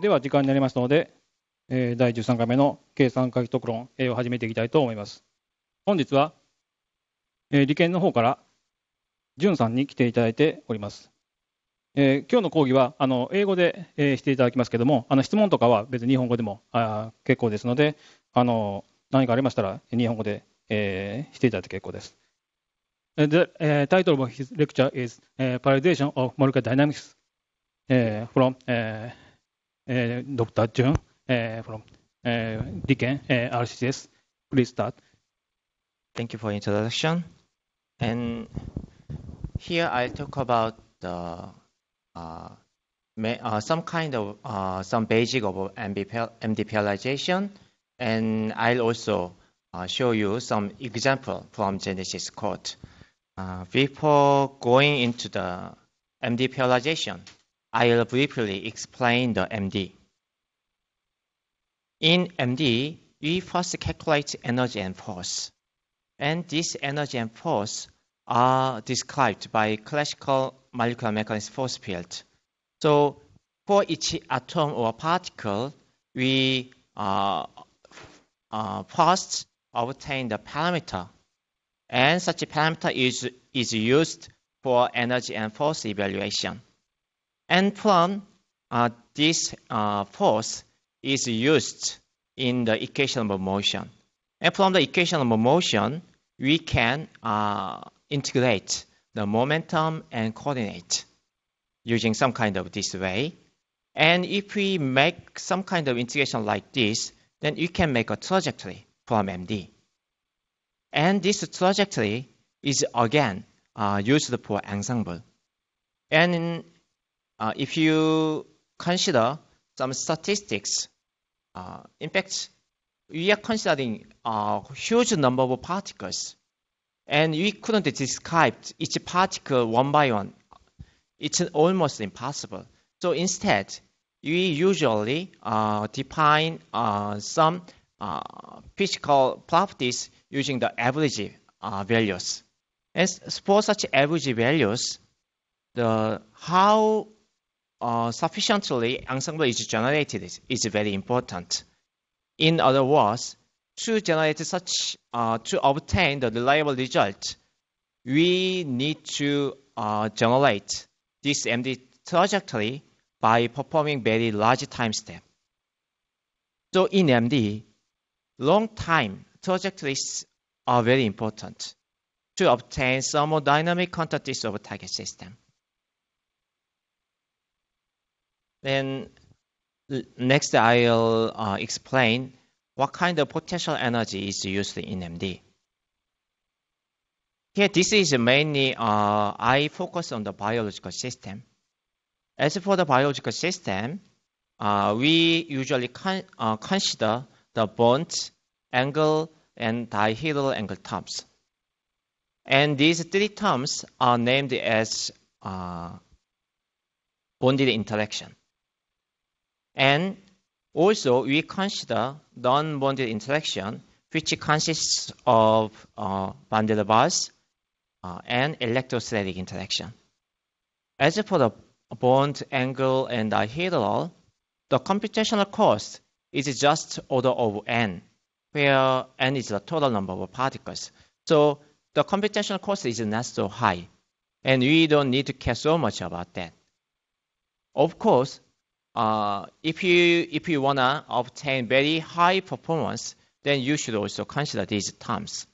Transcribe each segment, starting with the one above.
では時間になりましたので、え第13回目の計算解読論 A を始めていきたいと思います。本日は、え理研の方からじゅんさんに来ていただいております。えー、今日の講義はあの英語で、えー、していただきますけども、あの質問とかは別に日本語でもあ結構ですので、あの何かありましたら日本語で、えー、していただいて結構です。The uh, title of his lecture is uh, p ロン。a r i z a t i o n of Molecular Dynamics uh, from uh, Dr. Jun from Riken RCS. Please start. Thank you for introduction. And here I talk about the uh, uh, some kind of uh, some basic of MDPLization, and I'll also show you some example from Genesis code. Before going into the MDPLization, I'll briefly explain the MD. In MD, we first calculate energy and force, and these energy and force are described by classical molecular mechanics force field. So for each atom or particle, we uh, uh, first obtain the parameter, and such a parameter is, is used for energy and force evaluation. And from uh, this uh, force is used in the equation of motion. And from the equation of motion, we can uh, integrate the momentum and coordinate using some kind of this way. And if we make some kind of integration like this, then you can make a trajectory from MD. And this trajectory is again uh, used for ensemble. And uh, if you consider some statistics, uh, in fact, we are considering a huge number of particles, and we couldn't describe each particle one by one. It's almost impossible. So instead, we usually uh, define uh, some uh, physical properties using the average values. And for such average values, the how uh, sufficiently ensemble is generated is very important. In other words, to generate such, uh, to obtain the reliable result, we need to uh, generate this MD trajectory by performing very large time step. So in MD, long time trajectories are very important to obtain thermodynamic quantities of a target system. Then next I'll uh, explain what kind of potential energy is used in MD. Here, this is mainly uh, I focus on the biological system. As for the biological system, uh, we usually con uh, consider the bond, angle, and dihedral angle terms. And these three terms are named as uh, bonded interaction. And also, we consider non-bonded interaction, which consists of uh, van der Waals uh, and electrostatic interaction. As for the bond angle and dihedral, the computational cost is just order of n, where n is the total number of particles. So the computational cost is not so high, and we don't need to care so much about that. Of course, uh, if you if you wanna obtain very high performance, then you should also consider these terms.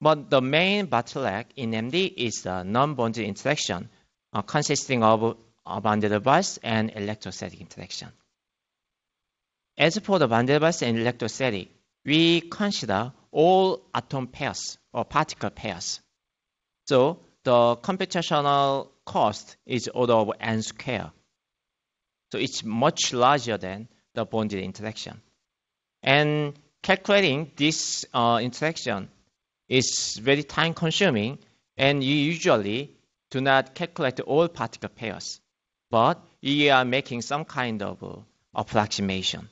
But the main bottleneck in MD is the non-bonded interaction, uh, consisting of der Waals and electrostatic interaction. As for the der Waals and electrostatic, we consider all atom pairs or particle pairs. So the computational cost is order of n squared. So it's much larger than the bonded interaction. And calculating this uh, interaction is very time consuming and you usually do not calculate all particle pairs, but you are making some kind of uh, approximation.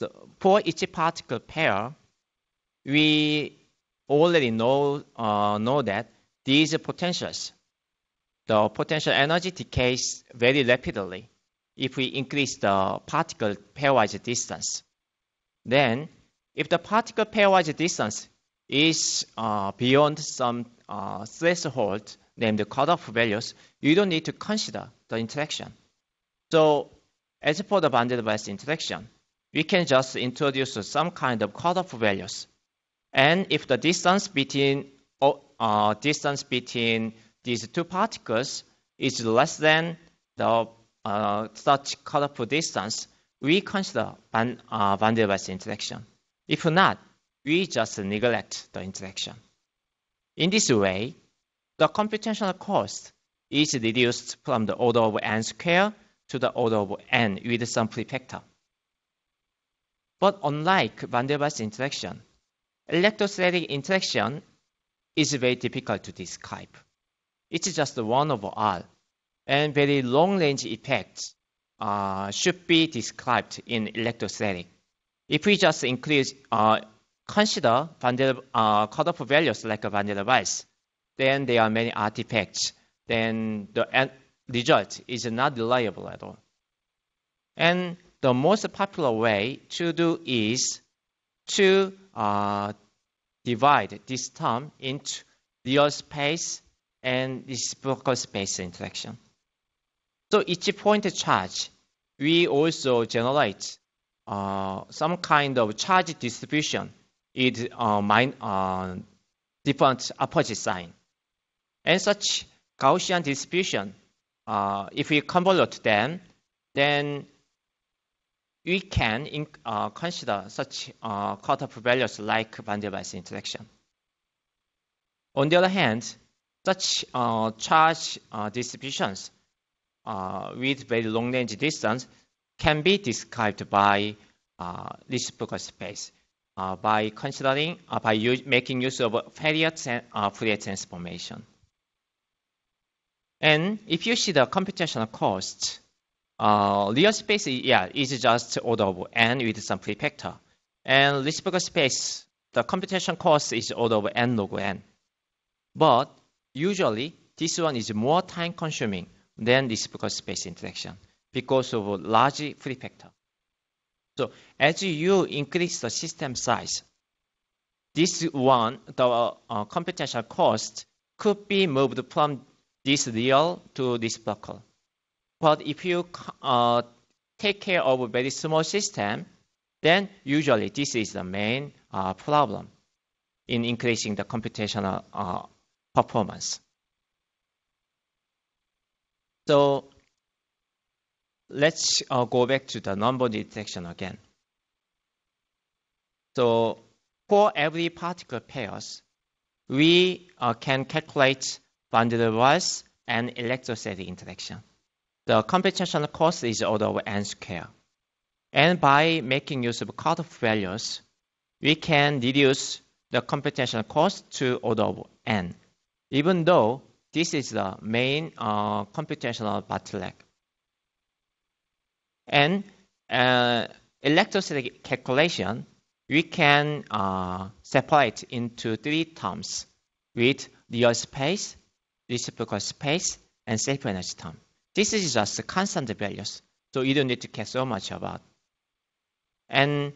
So for each particle pair, we already know, uh, know that these potentials the potential energy decays very rapidly if we increase the particle pairwise distance. Then, if the particle pairwise distance is uh, beyond some uh, threshold named cutoff values, you don't need to consider the interaction. So, as for the bounded bias interaction, we can just introduce some kind of cutoff values. And if the distance between oh, uh, distance between these two particles is less than the uh, such colorful distance, we consider van, uh, van der Waals interaction. If not, we just neglect the interaction. In this way, the computational cost is reduced from the order of n squared to the order of n with some prefactor. But unlike van der Waals interaction, electrostatic interaction is very difficult to describe. It's just 1 of all, And very long-range effects uh, should be described in electrostatic. If we just include, uh, consider van der, uh, cutoff values like van der Waals, then there are many artifacts. Then the result is not reliable at all. And the most popular way to do is to uh, divide this term into real space and this blocker space interaction. So each point charge, we also generate uh, some kind of charge distribution with uh, mine, uh, different opposite sign. And such Gaussian distribution, uh, if we convolute them, then we can in, uh, consider such uh, cutoff values like van der Waals interaction. On the other hand, such uh, charge uh, distributions uh, with very long-range distance can be described by reciprocal space by considering by making use of Fourier, Fourier transformation. And if you see the computational cost, real space yeah is just order of n with some prefactor, and reciprocal space the computation cost is order of n log n. But usually this one is more time consuming than this because space interaction because of a large free factor. So as you increase the system size, this one, the uh, computational cost could be moved from this real to this reciprocal. But if you uh, take care of a very small system, then usually this is the main uh, problem in increasing the computational uh, performance. So let's uh, go back to the number detection again. So for every particle pairs, we uh, can calculate van der Waals and electrostatic interaction. The computational cost is order of n square. And by making use of cutoff values, we can reduce the computational cost to order of n even though this is the main uh, computational bottleneck. And uh, calculation, we can uh, separate into three terms with real space, reciprocal space, and separation term. This is just constant values, so you don't need to care so much about. And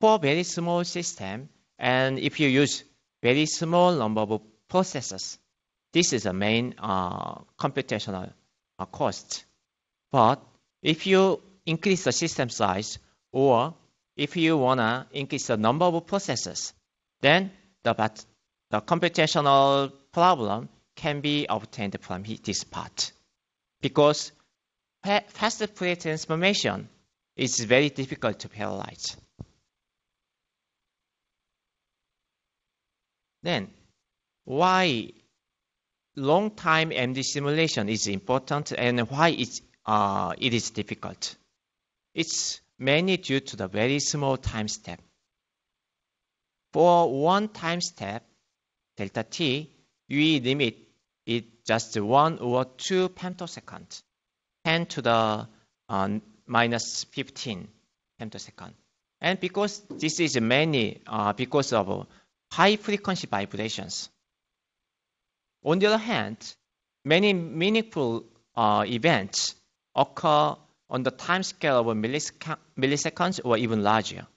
for very small system, and if you use very small number of processors. This is the main uh, computational uh, cost. But if you increase the system size or if you want to increase the number of processors, then the, the computational problem can be obtained from this part. Because fast Fourier transformation is very difficult to parallelize. Then why long time MD simulation is important and why it's, uh, it is difficult. It's mainly due to the very small time step. For one time step, delta t, we limit it just 1 or 2 femtosecond, 10 to the uh, minus 15 femtosecond. And because this is mainly uh, because of high frequency vibrations, on the other hand, many meaningful uh, events occur on the time scale of milliseconds or even larger.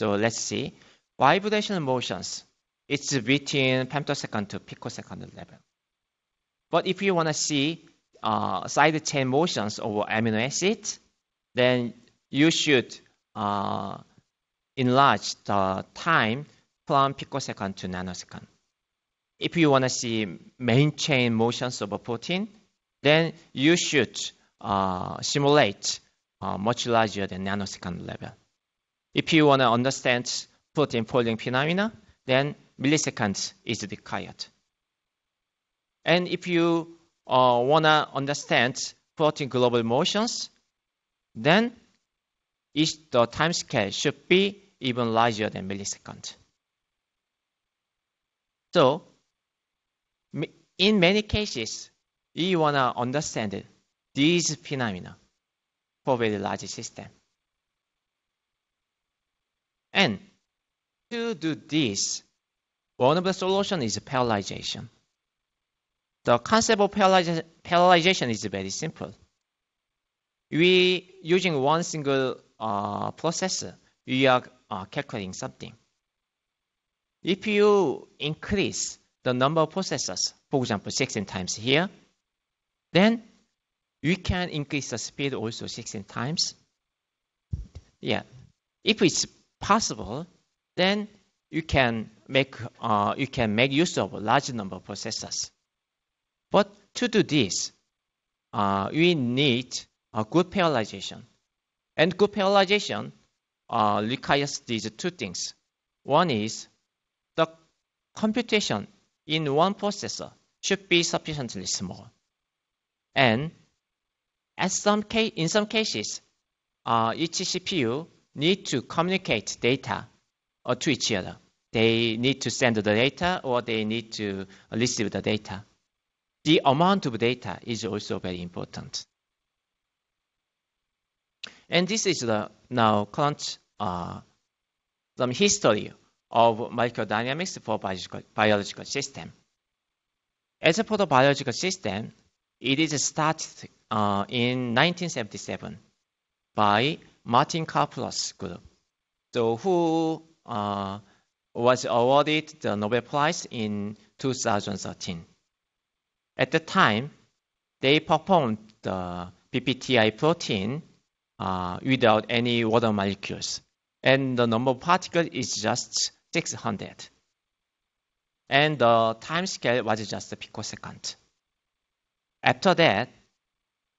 So let's see. Vibrational motions, it's between femtosecond to picosecond level. But if you want to see uh, side chain motions over amino acids, then you should uh, enlarge the time from picosecond to nanosecond if you want to see main chain motions of a protein, then you should uh, simulate uh, much larger than nanosecond level. If you want to understand protein folding phenomena, then milliseconds is required. And if you uh, want to understand protein global motions, then each the time scale should be even larger than millisecond. So in many cases, you want to understand these phenomena for very large system. And to do this, one of the solution is parallelization. The concept of parallelization is very simple. We using one single uh, processor, we are uh, calculating something. If you increase the number of processors, for example, 16 times here, then we can increase the speed also 16 times. Yeah, if it's possible, then you can make uh, you can make use of a large number of processors. But to do this, uh, we need a good parallelization, and good parallelization uh, requires these two things. One is the computation in one processor should be sufficiently small. And some in some cases, uh, each CPU need to communicate data uh, to each other. They need to send the data or they need to receive the data. The amount of data is also very important. And this is the now current uh, some history of microdynamics for biological, biological system. As for the biological system, it is started uh, in 1977 by Martin Kaplos group, so who uh, was awarded the Nobel Prize in 2013. At the time, they performed the PPTI protein uh, without any water molecules, and the number of particles is just 600. And the time scale was just a picosecond. After that,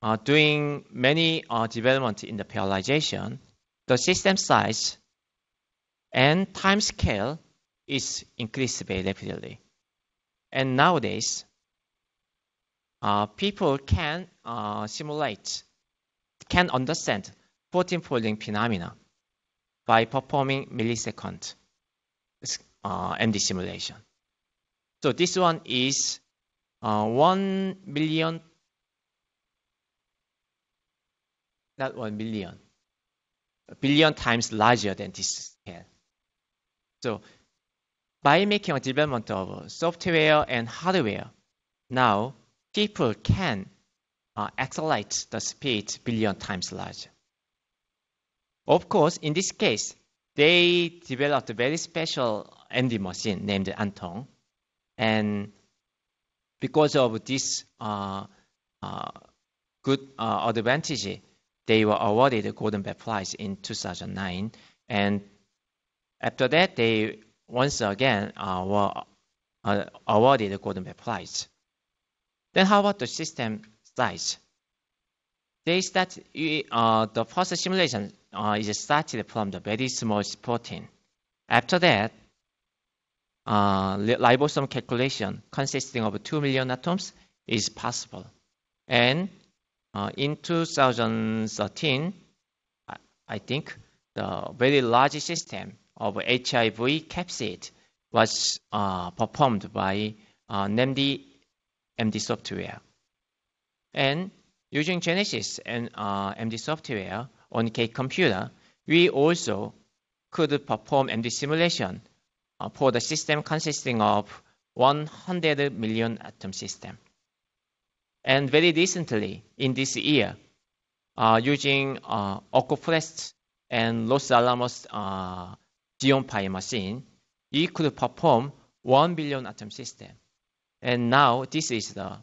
uh, doing many uh, development in the parallelization, the system size and time scale is increased very rapidly. And nowadays, uh, people can uh, simulate, can understand 14 folding phenomena by performing millisecond uh, MD simulation. So this one is uh, 1 million, not 1 million, a billion times larger than this scale. So by making a development of software and hardware, now people can uh, accelerate the speed billion times larger. Of course, in this case, they developed a very special ND machine named Anton. And because of this uh, uh, good uh, advantage, they were awarded the Golden Bear Prize in 2009. And after that, they once again uh, were uh, awarded the Golden Bear Prize. Then how about the system size? They started uh, the first simulation uh, is started from the very small protein. After that, uh, ribosome calculation consisting of 2 million atoms is possible. And uh, in 2013, I, think the very large system of HIV capsid was uh, performed by uh, MD software. And using Genesis and MD software, on K computer, we also could perform MD simulation uh, for the system consisting of 100 million atom system. And very recently, in this year, uh, using uh, OcoPrest and Los Alamos uh, machine, we could perform 1 billion atom system. And now this is the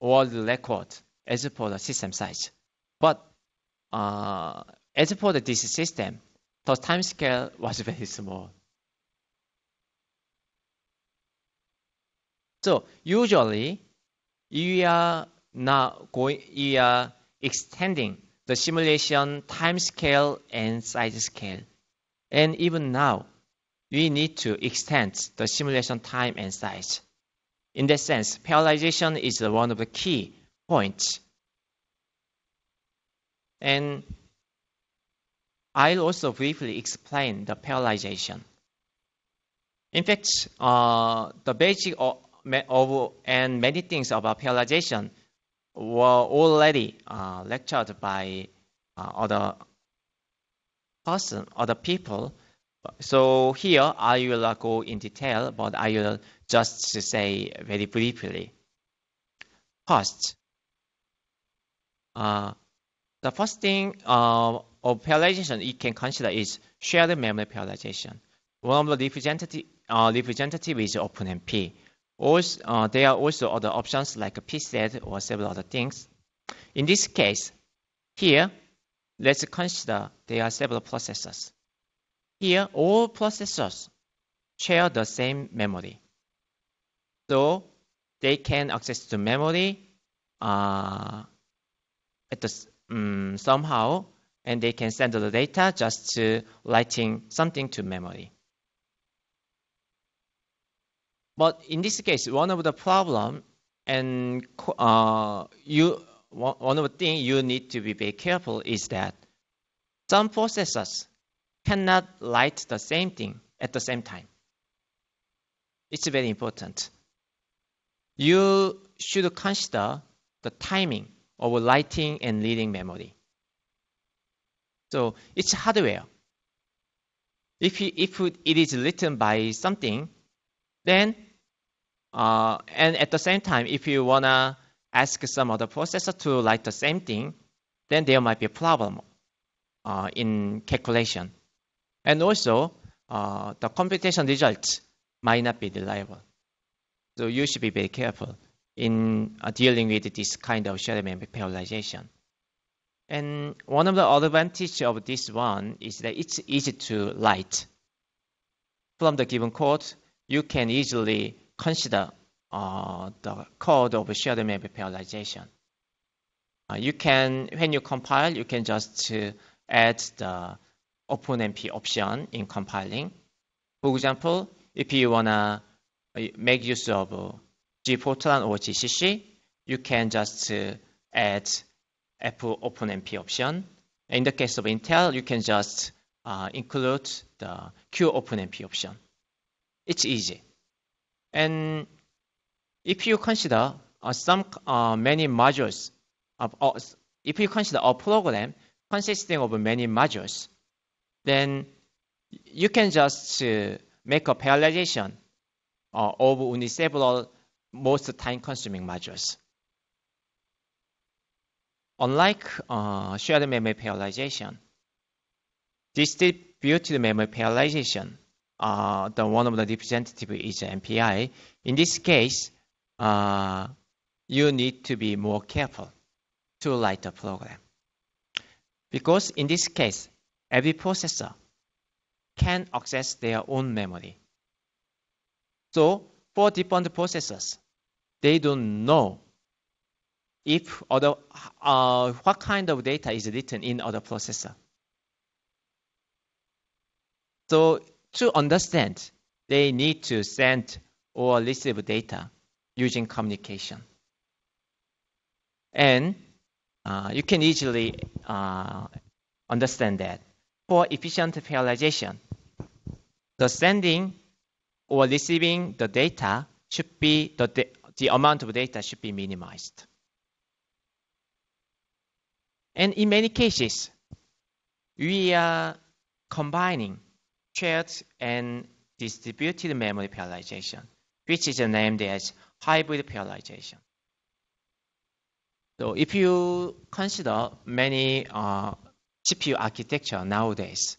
world record as for the system size. But uh, as for the DC system, the time scale was very small. So usually you are now going, you are extending the simulation time scale and size scale. And even now, we need to extend the simulation time and size. In that sense, parallelization is one of the key points and I'll also briefly explain the parallelization. In fact, uh, the basic of, of, and many things about parallelization were already uh, lectured by uh, other person, other people. So here I will uh, go in detail, but I will just say very briefly. First, uh, the first thing uh, of parallelization you can consider is shared memory parallelization. One of the representative, uh, representative is OpenMP. Also, uh, there are also other options like PSET or several other things. In this case, here, let's consider there are several processors. Here, all processors share the same memory. So they can access to memory uh, at the um, somehow, and they can send the data just to writing something to memory. But in this case, one of the problem and uh, you one of the thing you need to be very careful is that some processors cannot write the same thing at the same time. It's very important. You should consider the timing of writing and reading memory. So it's hardware. If, if it is written by something, then uh, and at the same time, if you wanna ask some other processor to write the same thing, then there might be a problem uh, in calculation, and also uh, the computation results might not be reliable. So you should be very careful in uh, dealing with this kind of shadow memory parallelization. And one of the advantages of this one is that it's easy to light. From the given code, you can easily consider uh, the code of shadow memory parallelization. Uh, you can, when you compile, you can just uh, add the OpenMP option in compiling. For example, if you wanna uh, make use of uh, gportal or gcc, you can just uh, add Apple OpenMP option. In the case of Intel, you can just uh, include the Q OpenMP option. It's easy. And if you consider uh, some uh, many modules, of, if you consider a program consisting of many modules, then you can just uh, make a parallelization uh, of only several most time-consuming modules. Unlike uh, shared memory parallelization, distributed memory parallelization, uh, the one of the representative is MPI. In this case, uh, you need to be more careful to write the program. Because in this case, every processor can access their own memory. So for different processes. They don't know if other, uh, what kind of data is written in other processor. So to understand, they need to send or receive data using communication. And uh, you can easily uh, understand that. For efficient parallelization, the sending or receiving the data should be the, the amount of data should be minimized. And in many cases, we are combining shared and distributed memory parallelization, which is named as hybrid parallelization. So if you consider many uh, CPU architecture nowadays,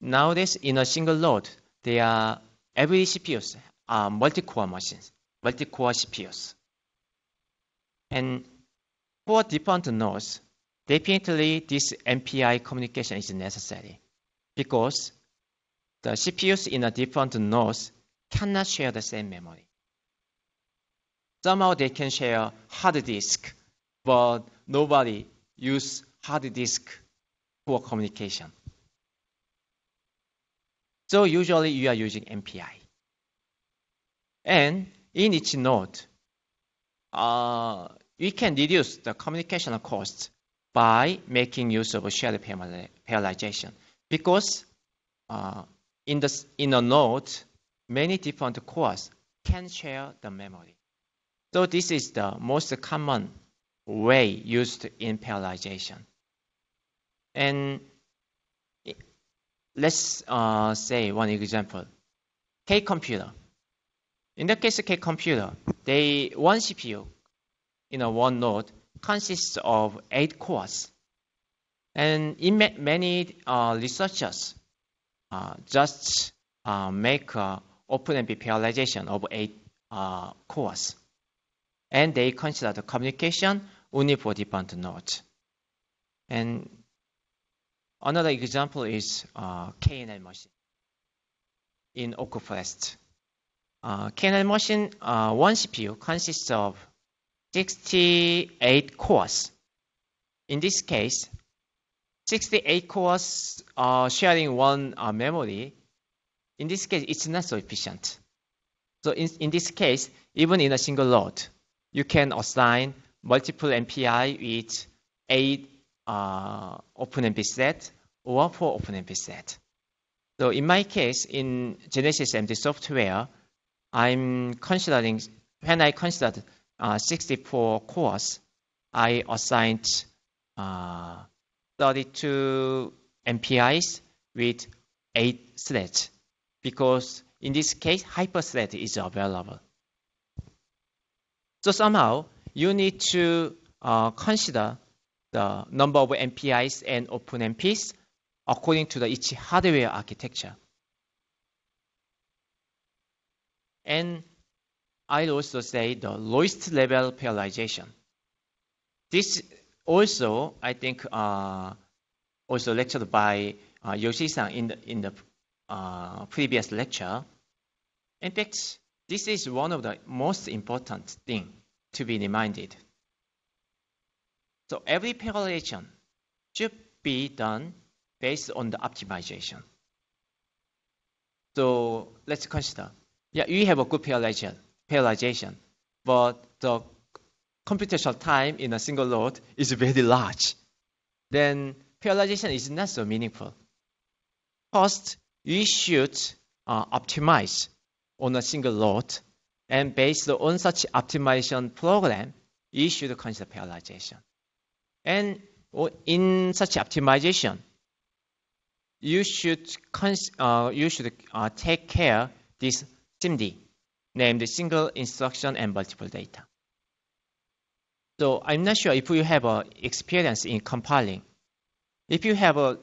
nowadays in a single node, they are every CPUs are multi-core machines, multi-core CPUs. And for different nodes, definitely this MPI communication is necessary because the CPUs in a different nodes cannot share the same memory. Somehow they can share hard disk, but nobody use hard disk for communication. So usually you are using MPI. And in each node, uh, we can reduce the communication costs by making use of shared parallelization. Because uh, in, the, in a node, many different cores can share the memory. So this is the most common way used in parallelization. And let's uh, say one example, K computer. In the case of K computer, they one CPU, you know, one node consists of eight cores, and many uh, researchers uh, just uh, make uh, open MP parallelization of eight uh, cores, and they consider the communication only for different nodes, and Another example is uh, KNL machine in OcuFest. Uh, KNL machine, uh, one CPU consists of 68 cores. In this case, 68 cores are sharing one uh, memory. In this case, it's not so efficient. So in, in this case, even in a single load, you can assign multiple MPI with eight uh, OpenMP set or for OpenMP set. So in my case, in Genesis MD software, I'm considering, when I considered uh, 64 cores, I assigned uh, 32 MPIs with 8 threads because in this case, hyperthread is available. So somehow you need to uh, consider the number of MPIs and OpenMPs according to the each hardware architecture. And I also say the lowest level parallelization. This also, I think, uh, also lectured by uh, Yoshi-san in the, in the uh, previous lecture. In fact, this is one of the most important thing to be reminded so every parallelization should be done based on the optimization. So let's consider. Yeah, you have a good parallelization, but the computational time in a single load is very large. Then parallelization is not so meaningful. First, you should uh, optimize on a single load, and based on such optimization program, you should consider parallelization. And oh, in such optimization, you should uh, you should uh, take care this SIMD named single instruction and multiple data. So I'm not sure if you have uh, experience in compiling. If you have uh,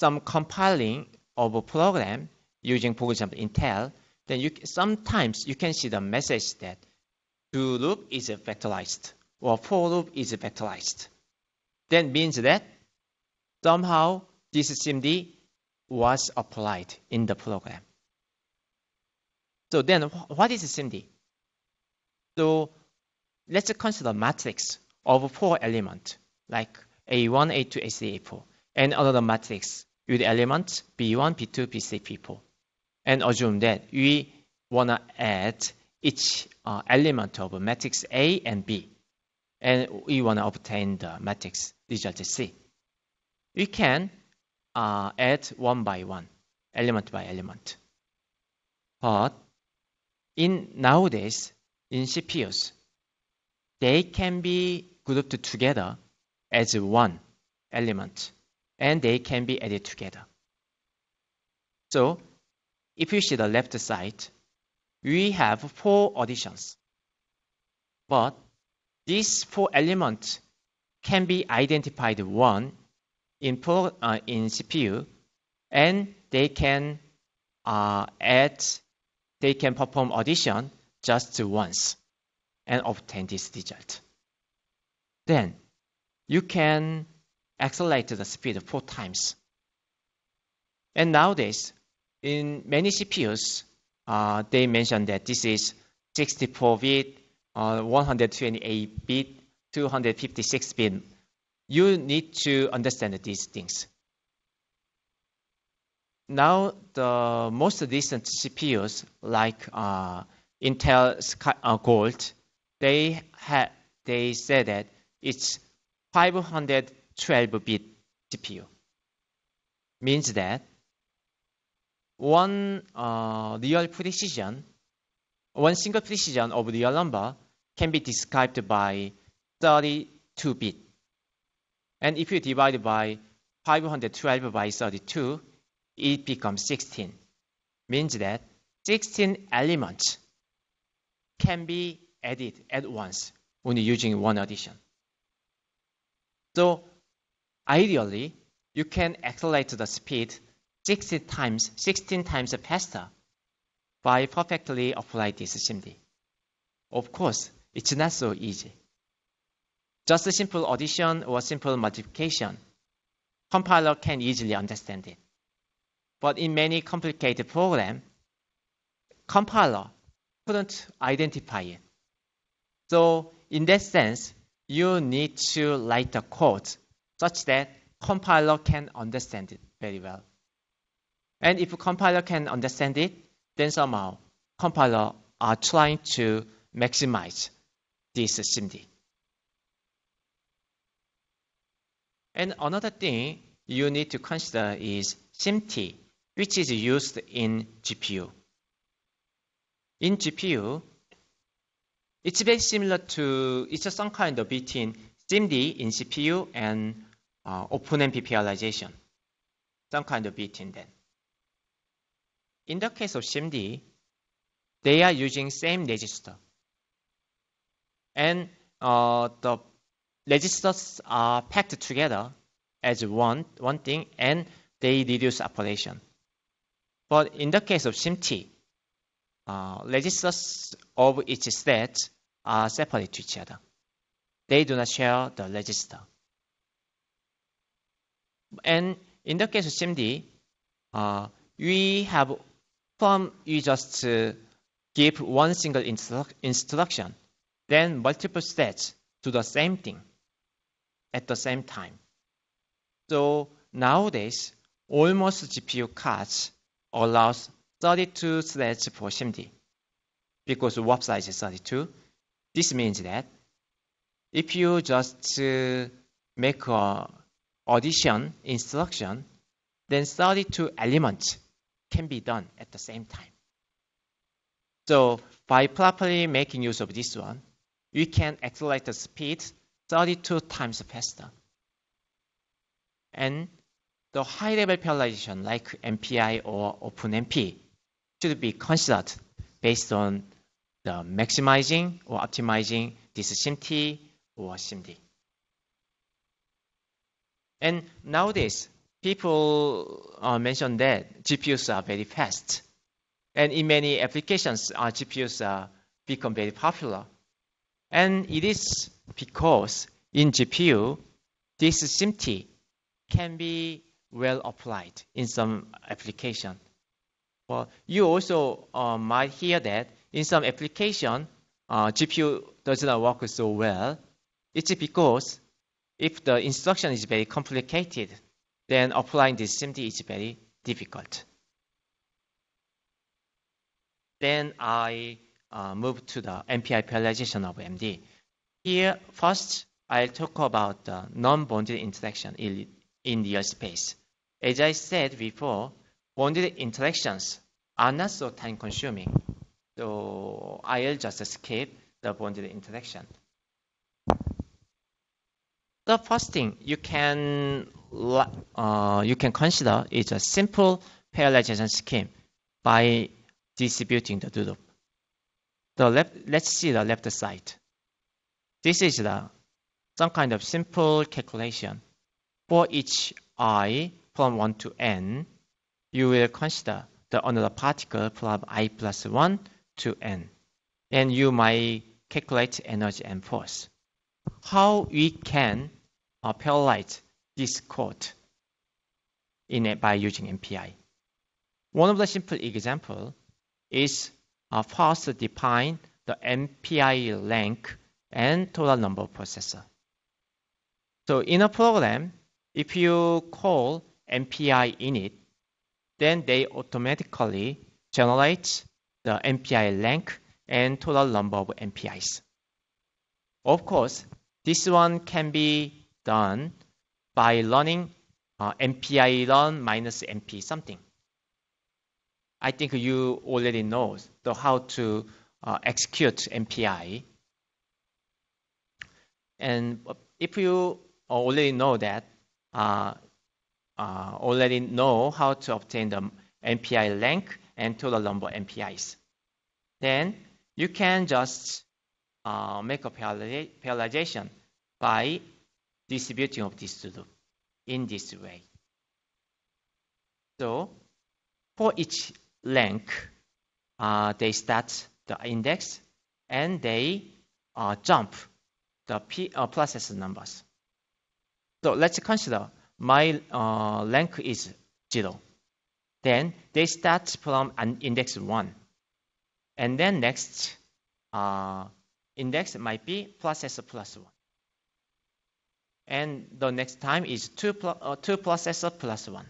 some compiling of a program using, for example, Intel, then you, sometimes you can see the message that to loop is vectorized or for loop is vectorized. That means that somehow this CMD was applied in the program. So then what is CMD? So let's consider matrix of four elements like A1, A2, A3, A4 and another matrix with elements B1, B2, B3, B4 and assume that we want to add each uh, element of matrix A and B and we want to obtain the matrix result We can uh, add one by one, element by element. But in nowadays, in CPUs, they can be grouped together as one element, and they can be added together. So if you see the left side, we have four additions. But these four elements can be identified one in, pro, uh, in CPU, and they can uh, add, they can perform addition just once and obtain this result. Then you can accelerate the speed four times. And nowadays, in many CPUs, uh, they mention that this is 64-bit, uh, 128-bit, 256 bin. You need to understand these things. Now, the most recent CPUs like uh, Intel uh, Gold, they had they said that it's 512-bit CPU. Means that one uh, real precision, one single precision of real number can be described by 32 bit. And if you divide by 512 by 32, it becomes 16. Means that 16 elements can be added at once when using one addition. So ideally, you can accelerate the speed 16 times, 16 times faster by perfectly applying this SIMD. Of course, it's not so easy. Just a simple addition or simple multiplication. Compiler can easily understand it. But in many complicated programs, compiler couldn't identify it. So in that sense, you need to write the code such that compiler can understand it very well. And if compiler can understand it, then somehow compiler are trying to maximize this SIMD. And another thing you need to consider is SIMT, which is used in GPU. In GPU, it's very similar to, it's some kind of between SIMD in CPU and uh, OpenMP parallelization, some kind of between them. In the case of SIMD, they are using same register. And uh, the registers are packed together as one, one thing and they reduce operation. But in the case of SIMT, uh, registers of each state are separate to each other. They do not share the register. And in the case of SIMD, uh, we have from you just give one single instru instruction, then multiple states do the same thing at the same time. So nowadays, almost GPU cards allows 32 threads per SIMD because warp size is 32. This means that if you just uh, make a addition instruction, then 32 elements can be done at the same time. So by properly making use of this one, we can accelerate the speed 32 times faster. And the high-level parallelization like MPI or OpenMP should be considered based on the maximizing or optimizing this SIMT or SIMD. And nowadays, people uh, mention that GPUs are very fast. And in many applications, uh, GPUs uh, become very popular. And it is because in GPU, this SIMT can be well applied in some application. Well, you also uh, might hear that in some application, uh, GPU does not work so well. It's because if the instruction is very complicated, then applying this SIMD is very difficult. Then I uh, move to the MPI parallelization of MD. Here, first, I'll talk about the non-bonded interaction in, in space. As I said before, bonded interactions are not so time-consuming. So I'll just skip the bonded interaction. The first thing you can uh, you can consider is a simple parallelization scheme by distributing the Doodle the left, let's see the left side. This is the, some kind of simple calculation. For each i from 1 to n, you will consider the another particle from i plus 1 to n. And you might calculate energy and force. How we can parallelize this code in a, by using MPI. One of the simple example is are uh, first define the MPI rank and total number of processor. So in a program, if you call MPI init, then they automatically generate the MPI rank and total number of MPIs. Of course, this one can be done by running uh, MPI run minus MP something. I think you already know the, how to uh, execute MPI. And uh, if you already know that, uh, uh, already know how to obtain the MPI length and total number of MPIs, then you can just uh, make a parallelization by distributing of this loop in this way. So for each link, uh, they start the index and they uh, jump the P, uh, process numbers. So let's consider my uh, rank is 0. Then they start from an index 1. And then next uh, index might be process plus 1. And the next time is 2, pl uh, two processor plus 1.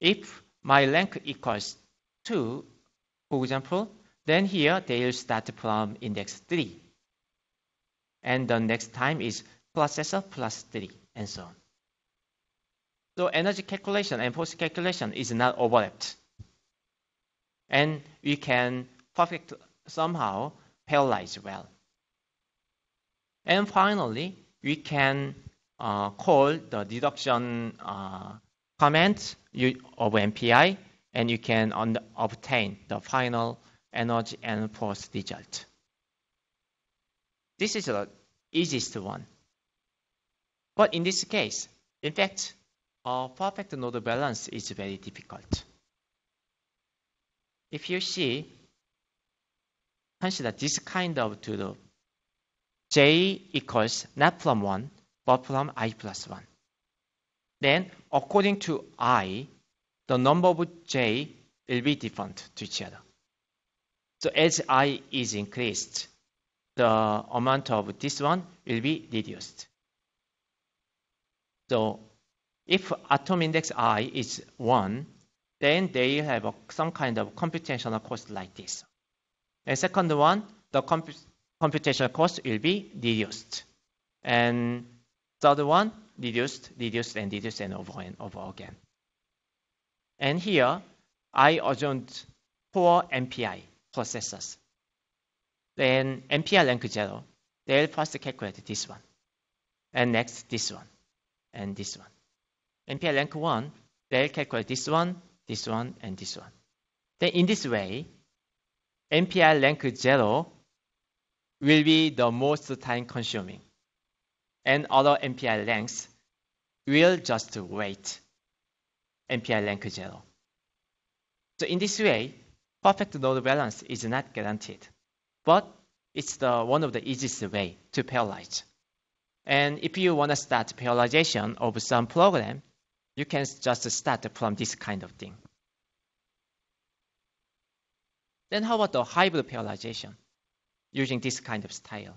If my length equals 2, for example, then here they'll start from index 3. And the next time is processor plus 3, and so on. So energy calculation and force calculation is not overlapped. And we can perfect somehow parallelize well. And finally, we can uh, call the deduction. uh, comment you, of MPI, and you can on, obtain the final energy and force result. This is the easiest one. But in this case, in fact, a perfect node balance is very difficult. If you see, consider this kind of to the j equals not from 1, but from i plus 1 then according to i, the number of j will be different to each other. So as i is increased, the amount of this one will be reduced. So if atom index i is 1, then they have a, some kind of computational cost like this. And second one, the computational cost will be reduced. And third one, reduced, reduced, and reduced, and over and over again. And here, I assumed four MPI processors. Then MPI rank 0, they'll first calculate this one, and next this one, and this one. MPI rank 1, they'll calculate this one, this one, and this one. Then in this way, MPI rank 0 will be the most time consuming and other MPI lengths will just wait MPI length 0. So in this way, perfect node balance is not guaranteed, but it's the one of the easiest way to parallelize. And if you want to start parallelization of some program, you can just start from this kind of thing. Then how about the hybrid parallelization using this kind of style?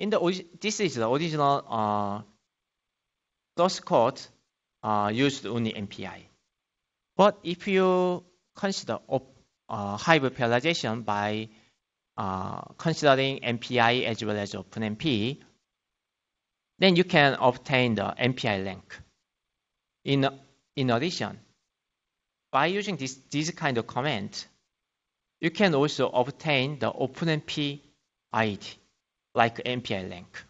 In the this is the original uh, source code uh, used only MPI. But if you consider op, uh, parallelization by uh, considering MPI as well as OpenMP, then you can obtain the MPI link. In, in addition, by using this, this kind of comment, you can also obtain the OpenMP ID like MPI link.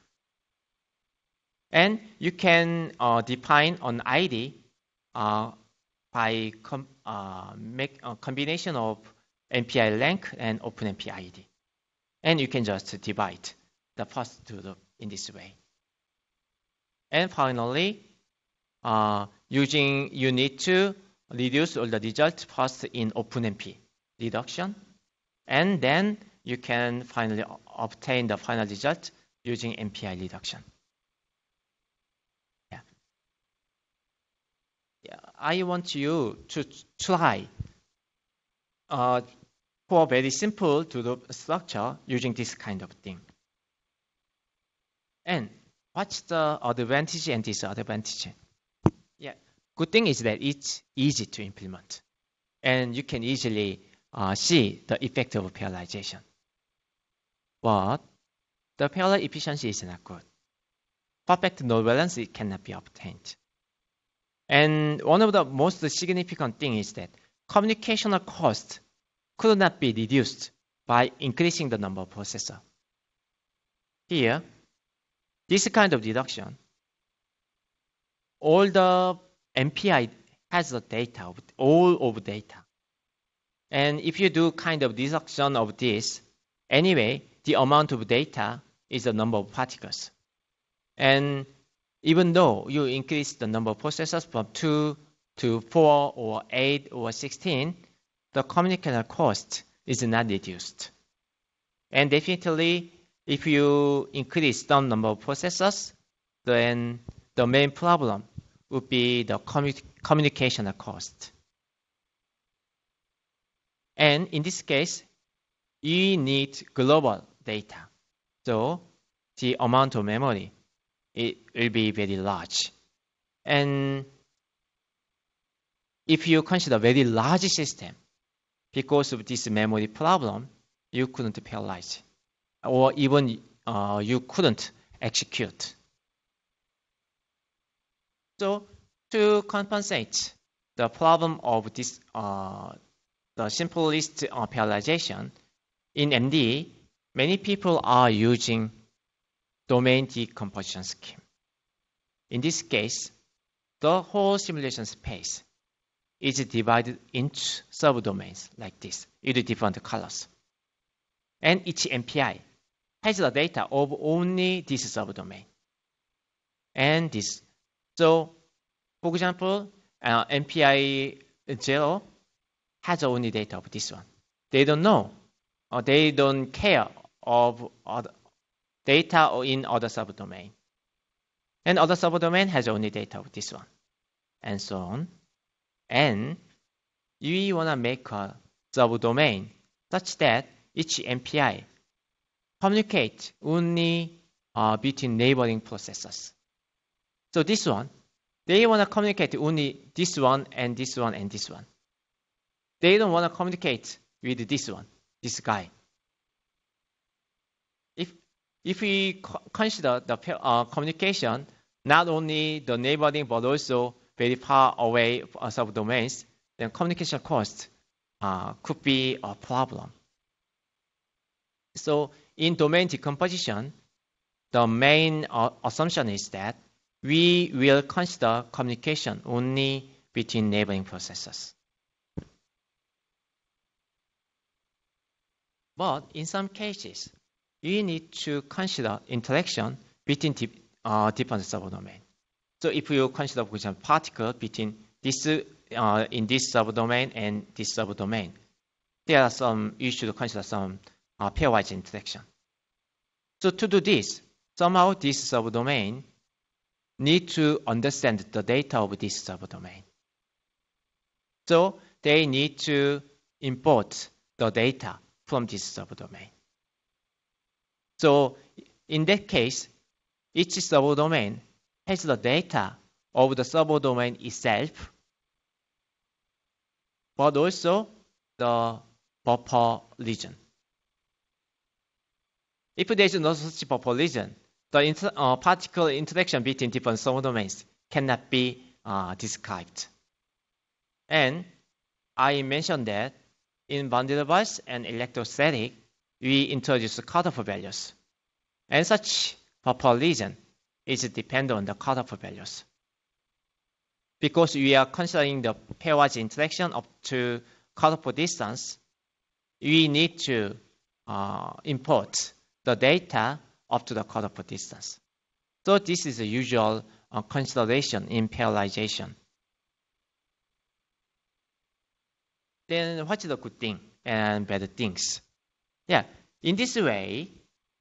And you can uh, define an ID uh, by com uh, make a uh, combination of MPI link and OpenMPI ID. And you can just divide the first two loop in this way. And finally, uh, using you need to reduce all the results first in OpenMP reduction, and then you can finally obtain the final result using MPI reduction. Yeah. yeah I want you to try uh, for very simple to the structure using this kind of thing. And what's the advantage and disadvantage? Yeah, good thing is that it's easy to implement, and you can easily uh, see the effect of parallelization. But the parallel efficiency is not good. Perfect node balance cannot be obtained. And one of the most significant thing is that communicational cost could not be reduced by increasing the number of processor. Here, this kind of deduction, all the MPI has the data, all of data. And if you do kind of deduction of this, anyway, the amount of data is the number of particles. And even though you increase the number of processors from 2 to 4 or 8 or 16, the communication cost is not reduced. And definitely, if you increase the number of processors, then the main problem would be the commu communication cost. And in this case, you need global data. So the amount of memory, it will be very large. And if you consider very large system, because of this memory problem, you couldn't parallelize, or even uh, you couldn't execute. So to compensate the problem of this uh, the simplest uh, parallelization in MD, many people are using domain decomposition scheme. In this case, the whole simulation space is divided into subdomains like this with different colors. And each MPI has the data of only this subdomain. And this. So, for example, uh, MPI 0 has only data of this one. They don't know or they don't care of data in other subdomain. And other subdomain has only data of this one, and so on. And you want to make a subdomain such that each MPI communicates only uh, between neighboring processors. So this one, they want to communicate only this one and this one and this one. They don't want to communicate with this one, this guy if we consider the uh, communication not only the neighboring but also very far away uh, subdomains, then communication cost uh, could be a problem. So in domain decomposition, the main uh, assumption is that we will consider communication only between neighboring processes. But in some cases, you need to consider interaction between dip, uh, different subdomain. So if you consider, for example, particle between this uh, in this subdomain and this subdomain, there are some you should consider some uh, pairwise interaction. So to do this, somehow this subdomain need to understand the data of this subdomain. So they need to import the data from this subdomain. So in that case, each subdomain has the data of the subdomain itself, but also the buffer region. If there is no such buffer region, the inter uh, particle interaction between different subdomains cannot be uh, described. And I mentioned that in Van der Waals and electrostatic, we introduce cutoff values. And such purple region is dependent on the cutoff values. Because we are considering the pairwise interaction up to cutoff distance, we need to uh, import the data up to the cutoff distance. So this is the usual uh, consideration in parallelization. Then what's the good thing and bad things? Yeah, in this way,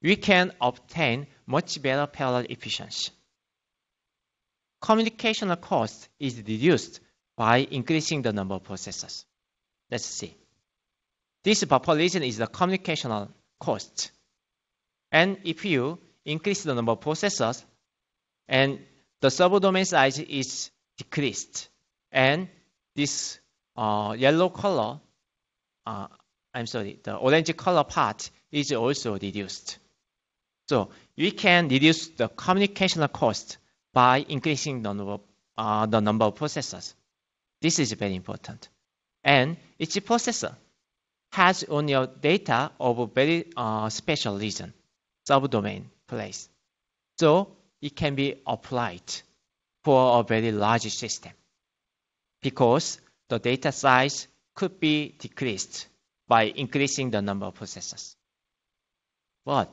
we can obtain much better parallel efficiency. Communicational cost is reduced by increasing the number of processors. Let's see. This population is the communicational cost. And if you increase the number of processors, and the subdomain size is decreased, and this uh, yellow color uh, I'm sorry, the orange color part is also reduced. So we can reduce the communication cost by increasing the number, uh, the number of processors. This is very important. And each processor has only data of a very uh, special region, subdomain, place. So it can be applied for a very large system because the data size could be decreased by increasing the number of processors. But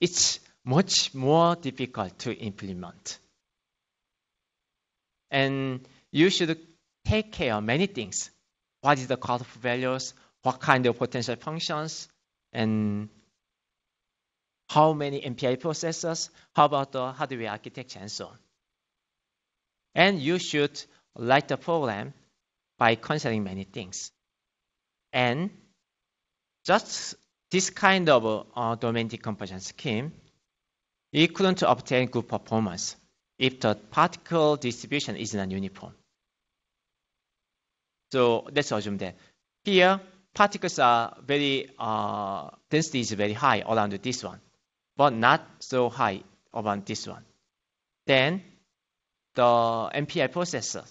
it's much more difficult to implement. And you should take care of many things. What is the cutoff values? What kind of potential functions? And how many MPI processors? How about the hardware architecture and so on? And you should write the program by considering many things. And just this kind of uh, domain decomposition scheme, we couldn't obtain good performance if the particle distribution is not uniform. So let's assume that here particles are very uh, density is very high around this one, but not so high around this one. Then the MPI processor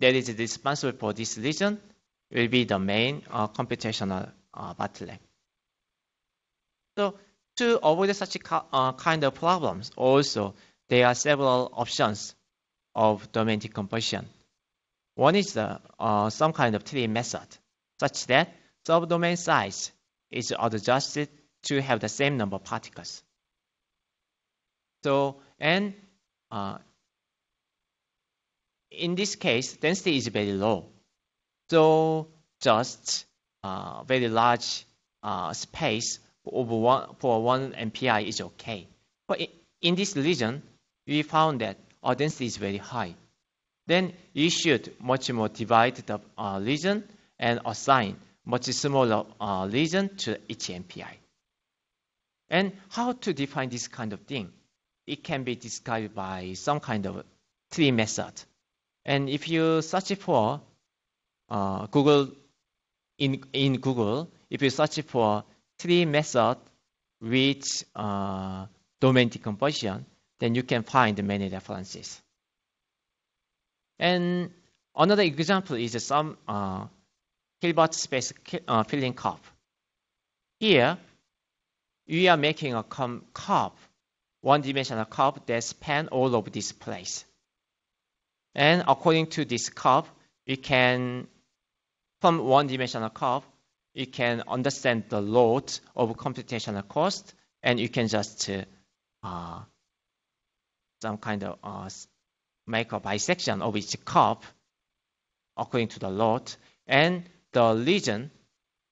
that is responsible for this region will be the main uh, computational uh, bottleneck. So to avoid such uh, kind of problems, also there are several options of domain decomposition. One is the, uh, some kind of tree method, such that subdomain size is adjusted to have the same number of particles. So, and uh, in this case, density is very low. So just uh, very large uh, space over one, for one MPI is okay. But in this region, we found that our density is very high. Then you should much more divide the uh, region and assign much smaller uh, region to each MPI. And how to define this kind of thing? It can be described by some kind of tree method. And if you search for uh, Google in in Google, if you search for three method with uh, domain decomposition, then you can find many references. And another example is some uh, Hilbert space uh, filling curve. Here, we are making a curve, one-dimensional curve that span all of this place. And according to this curve, we can from one-dimensional curve, you can understand the load of computational cost, and you can just uh, some kind of uh, make a bisection of each curve according to the load. And the region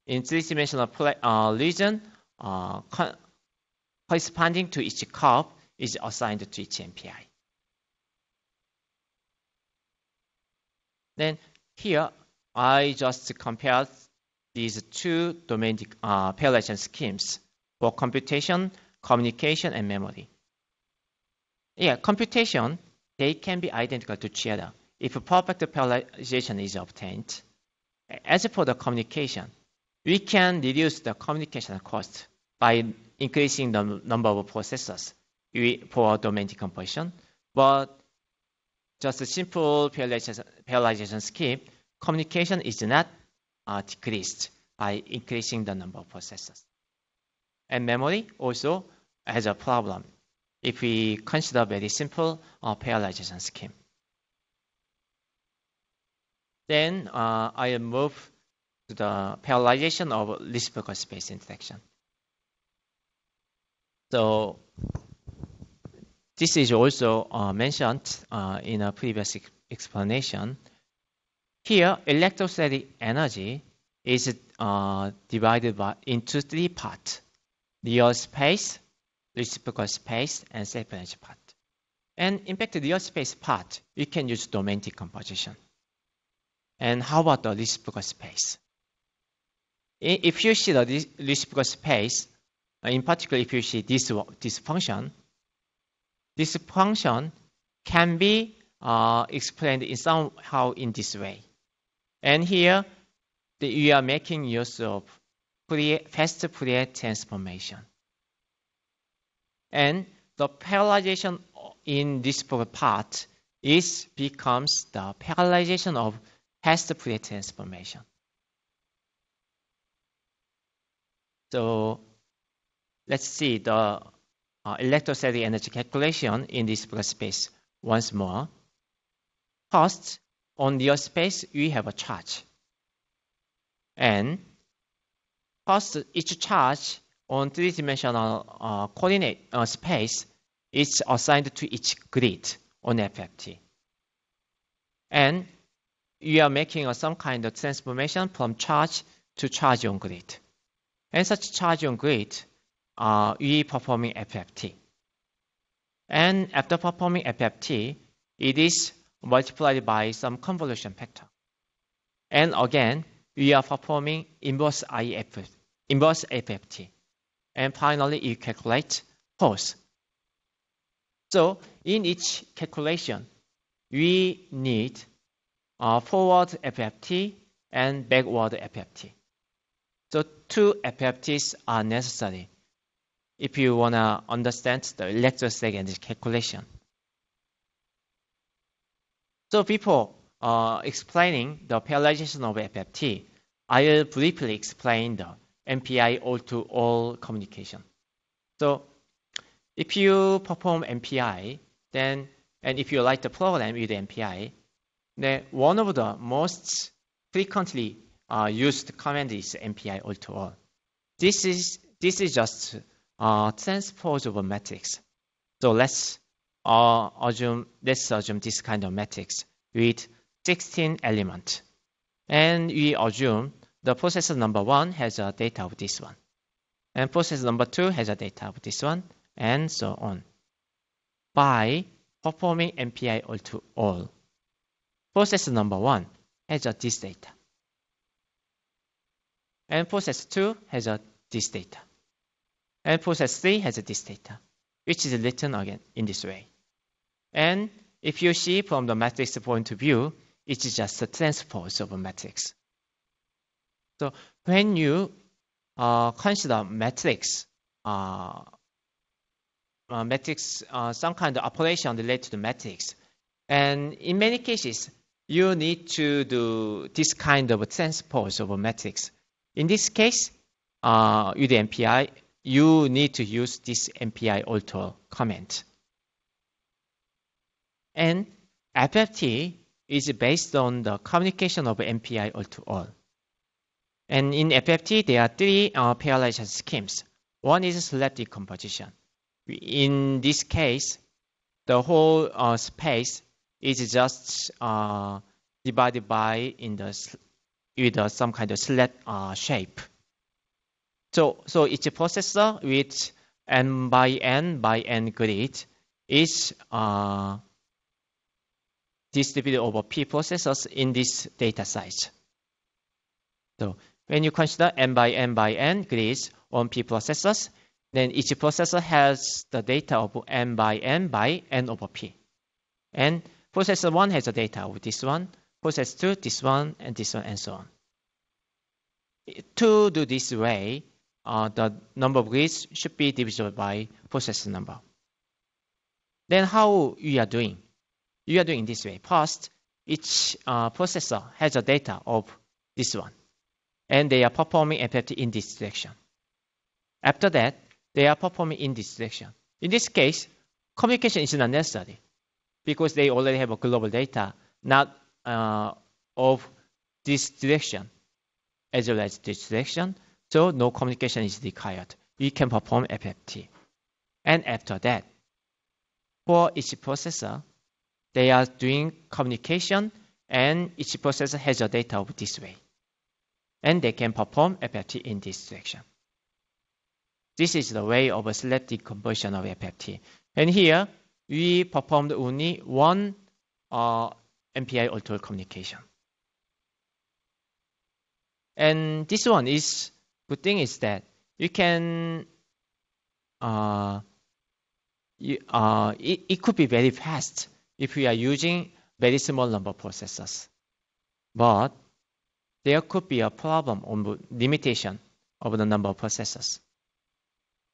in three-dimensional uh, region uh, co corresponding to each curve is assigned to each MPI. Then here I just compared these two domain uh, parallelization schemes for computation, communication, and memory. Yeah, computation, they can be identical to each other if perfect parallelization is obtained. As for the communication, we can reduce the communication cost by increasing the number of processors for domain decomposition, but just a simple parallelization, parallelization scheme communication is not uh, decreased by increasing the number of processors. And memory also has a problem if we consider very simple uh, parallelization scheme. Then uh, I move to the parallelization of reciprocal space interaction. So this is also uh, mentioned uh, in a previous explanation. Here, electrostatic energy is uh, divided by, into three parts, real space, reciprocal space, and safe energy part. And in fact, the real space part, we can use domain decomposition. And how about the reciprocal space? If you see the reciprocal space, uh, in particular, if you see this, this function, this function can be uh, explained in somehow in this way. And here, that you are making use of pre- fast Fourier transformation. And the parallelization in this part is becomes the parallelization of fast Fourier transformation. So let's see the uh, electrostatic energy calculation in this space once more. First, on the space, we have a charge. And cost each charge on three-dimensional uh, coordinate uh, space is assigned to each grid on FFT. And you are making uh, some kind of transformation from charge to charge on grid. And such charge on grid, uh, we performing FFT. And after performing FFT, it is multiplied by some convolution factor. And again, we are performing inverse IF, inverse FFT. And finally, you calculate cost. So in each calculation, we need a uh, forward FFT and backward FFT. So two FFTs are necessary if you want to understand the electrostatic calculation. So before uh, explaining the parallelization of FFT, I will briefly explain the MPI all-to-all communication. So if you perform MPI, then and if you write the program with MPI, then one of the most frequently uh, used command is MPI all-to-all. -all. This is this is just uh, transpose of a matrix. So let's or assume, let's assume this kind of matrix with 16 elements. And we assume the process number one has a data of this one. And process number two has a data of this one, and so on. By performing MPI all to all, process number one has a this data. And process two has a this data. And process three has a this data, which is written again in this way. And if you see from the matrix point of view, it's just a transpose of a matrix. So when you uh, consider matrix, uh, uh, matrix, uh, some kind of operation related to the matrix, and in many cases, you need to do this kind of transpose of a matrix. In this case, uh, with MPI, you need to use this MPI alter comment. And FFT is based on the communication of MPI all to all. And in FFT, there are three uh, parallelization schemes. One is selective decomposition. In this case, the whole uh, space is just uh, divided by in the with uh, some kind of slat uh, shape. So, so each processor with n by n by n grid is uh, distributed over p processors in this data size. So when you consider n by n by n grids on p processors, then each processor has the data of n by n by n over p. And processor 1 has the data of this one, processor 2, this one, and this one, and so on. To do this way, uh, the number of grids should be divided by processor number. Then how we are doing? you are doing this way. First, each uh, processor has a data of this one, and they are performing FFT in this direction. After that, they are performing in this direction. In this case, communication is not necessary because they already have a global data, not uh, of this direction as well as this direction, so no communication is required. We can perform FFT. And after that, for each processor, they are doing communication and each processor has your data of this way. And they can perform FFT in this direction. This is the way of a selective conversion of FFT. And here we performed only one uh, MPI auto communication. And this one is good thing is that you can uh, you, uh, it, it could be very fast if we are using very small number of processors. But there could be a problem on limitation of the number of processors.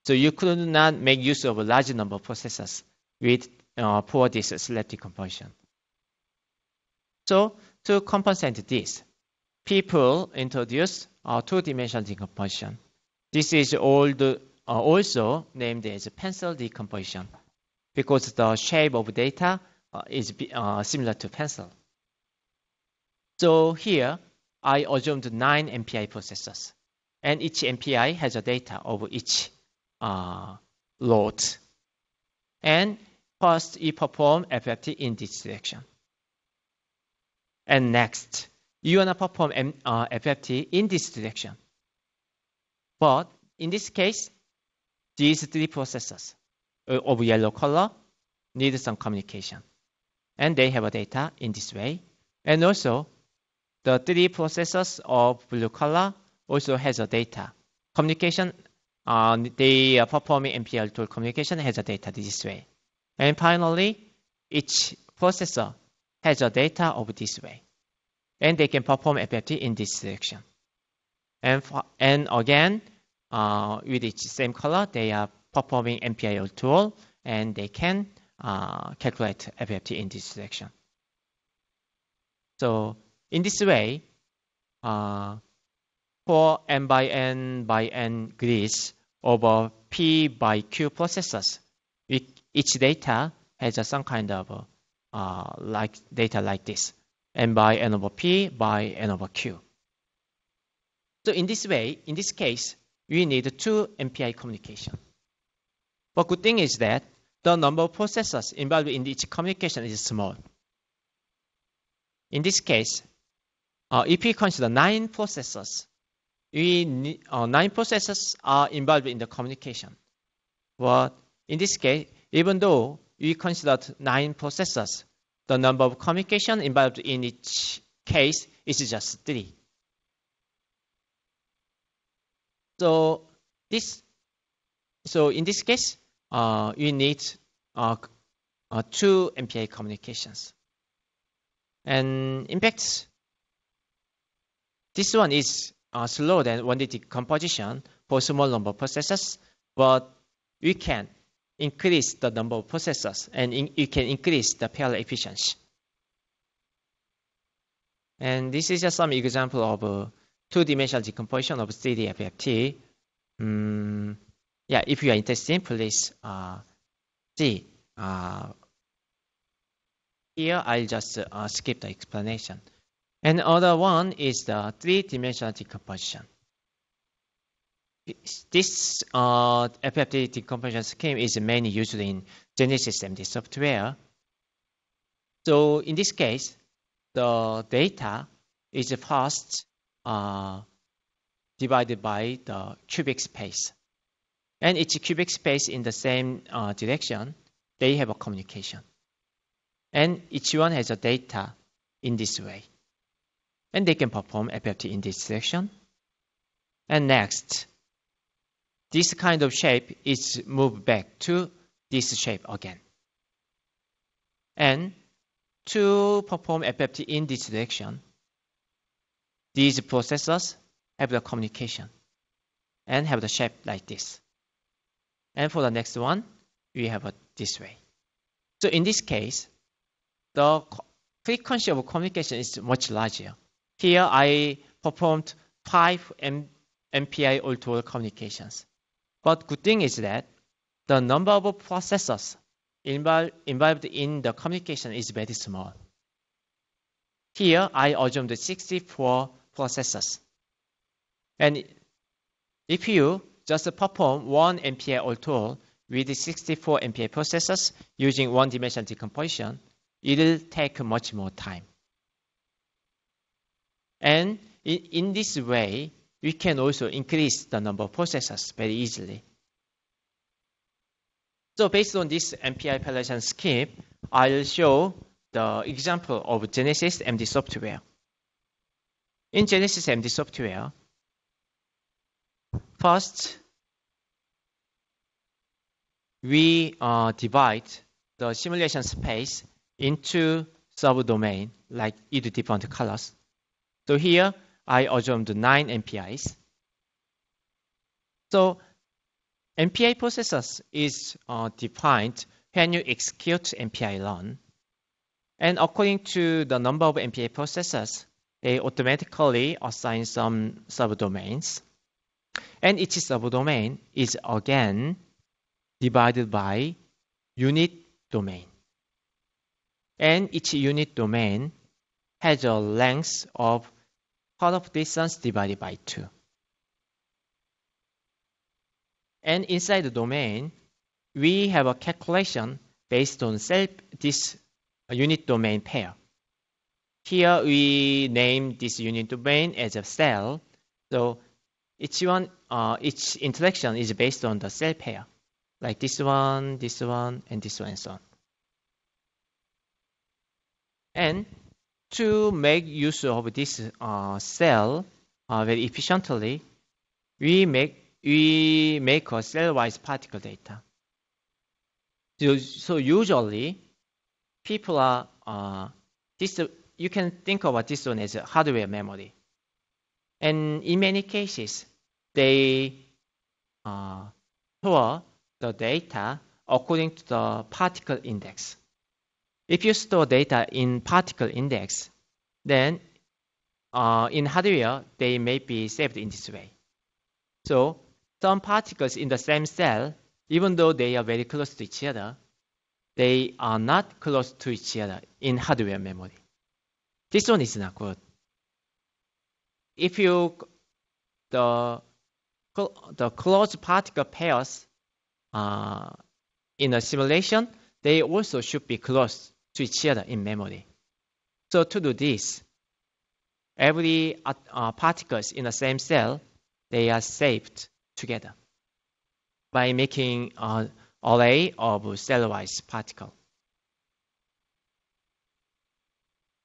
So you could not make use of a large number of processors with uh, for this selective compression. So to compensate this, people introduced uh, two-dimensional decomposition. This is old, uh, also named as pencil decomposition because the shape of data uh, is uh, similar to pencil. So here, I assumed nine MPI processors, and each MPI has a data of each uh, load. And first, you perform FFT in this direction. And next, you wanna perform M, uh, FFT in this direction. But in this case, these three processors uh, of yellow color need some communication and they have a data in this way. And also, the 3 processors of blue color also has a data. Communication, uh, they are uh, performing MPL tool communication has a data this way. And finally, each processor has a data of this way. And they can perform FFT in this direction. And, for, and again, uh, with each same color, they are performing MPIL tool and they can uh, calculate FFT in this section. So in this way, uh, for n by n by n grids over p by q processors, each data has some kind of uh, like data like this, n by n over p by n over q. So in this way, in this case, we need two MPI communication. But good thing is that the number of processors involved in each communication is small. In this case, uh, if we consider nine processors, we uh, nine processors are involved in the communication. But in this case, even though we consider nine processors, the number of communication involved in each case is just three. So this, so in this case, uh, you need uh, uh, two MPA communications. And in fact, this one is uh, slower than 1D decomposition for small number of processors, but we can increase the number of processors and in, you can increase the parallel efficiency. And this is just some example of a two-dimensional decomposition of 3D FFT. Hmm yeah, if you are interested, please uh, see. Uh, here, I'll just uh, skip the explanation. And other one is the three-dimensional decomposition. This uh, FFT decomposition scheme is mainly used in Genesis MD software. So in this case, the data is first uh, divided by the cubic space and each cubic space in the same uh, direction, they have a communication. And each one has a data in this way. And they can perform FFT in this direction. And next, this kind of shape is moved back to this shape again. And to perform FFT in this direction, these processors have the communication and have the shape like this. And for the next one, we have it this way. So in this case, the frequency of communication is much larger. Here I performed five M MPI all-to-all -all communications. But good thing is that the number of processors involved in the communication is very small. Here I assumed 64 processors. And if you just perform 1 MPI all-to-all with 64 MPI processors using one-dimensional decomposition, it'll take much more time. And in this way, we can also increase the number of processors very easily. So based on this MPI palliation scheme, I'll show the example of Genesis MD software. In Genesis MD software, First, we uh, divide the simulation space into subdomain like each different colors. So here I assumed nine MPIs. So MPI processors is uh, defined when you execute MPI run. And according to the number of MPI processors, they automatically assign some subdomains. And each subdomain is again divided by unit domain. And each unit domain has a length of of distance divided by 2. And inside the domain, we have a calculation based on self, this unit domain pair. Here we name this unit domain as a cell. So each one, uh, each interaction is based on the cell pair, like this one, this one, and this one, and so on. And to make use of this uh, cell uh, very efficiently, we make we make a cell-wise particle data. So, so usually, people are uh, this. You can think about this one as hardware memory. And in many cases, they uh, store the data according to the particle index. If you store data in particle index, then uh, in hardware, they may be saved in this way. So some particles in the same cell, even though they are very close to each other, they are not close to each other in hardware memory. This one is not good if you the the closed particle pairs uh, in a simulation, they also should be close to each other in memory. So to do this, every uh, uh particles in the same cell, they are saved together by making an uh, array of cell-wise particle.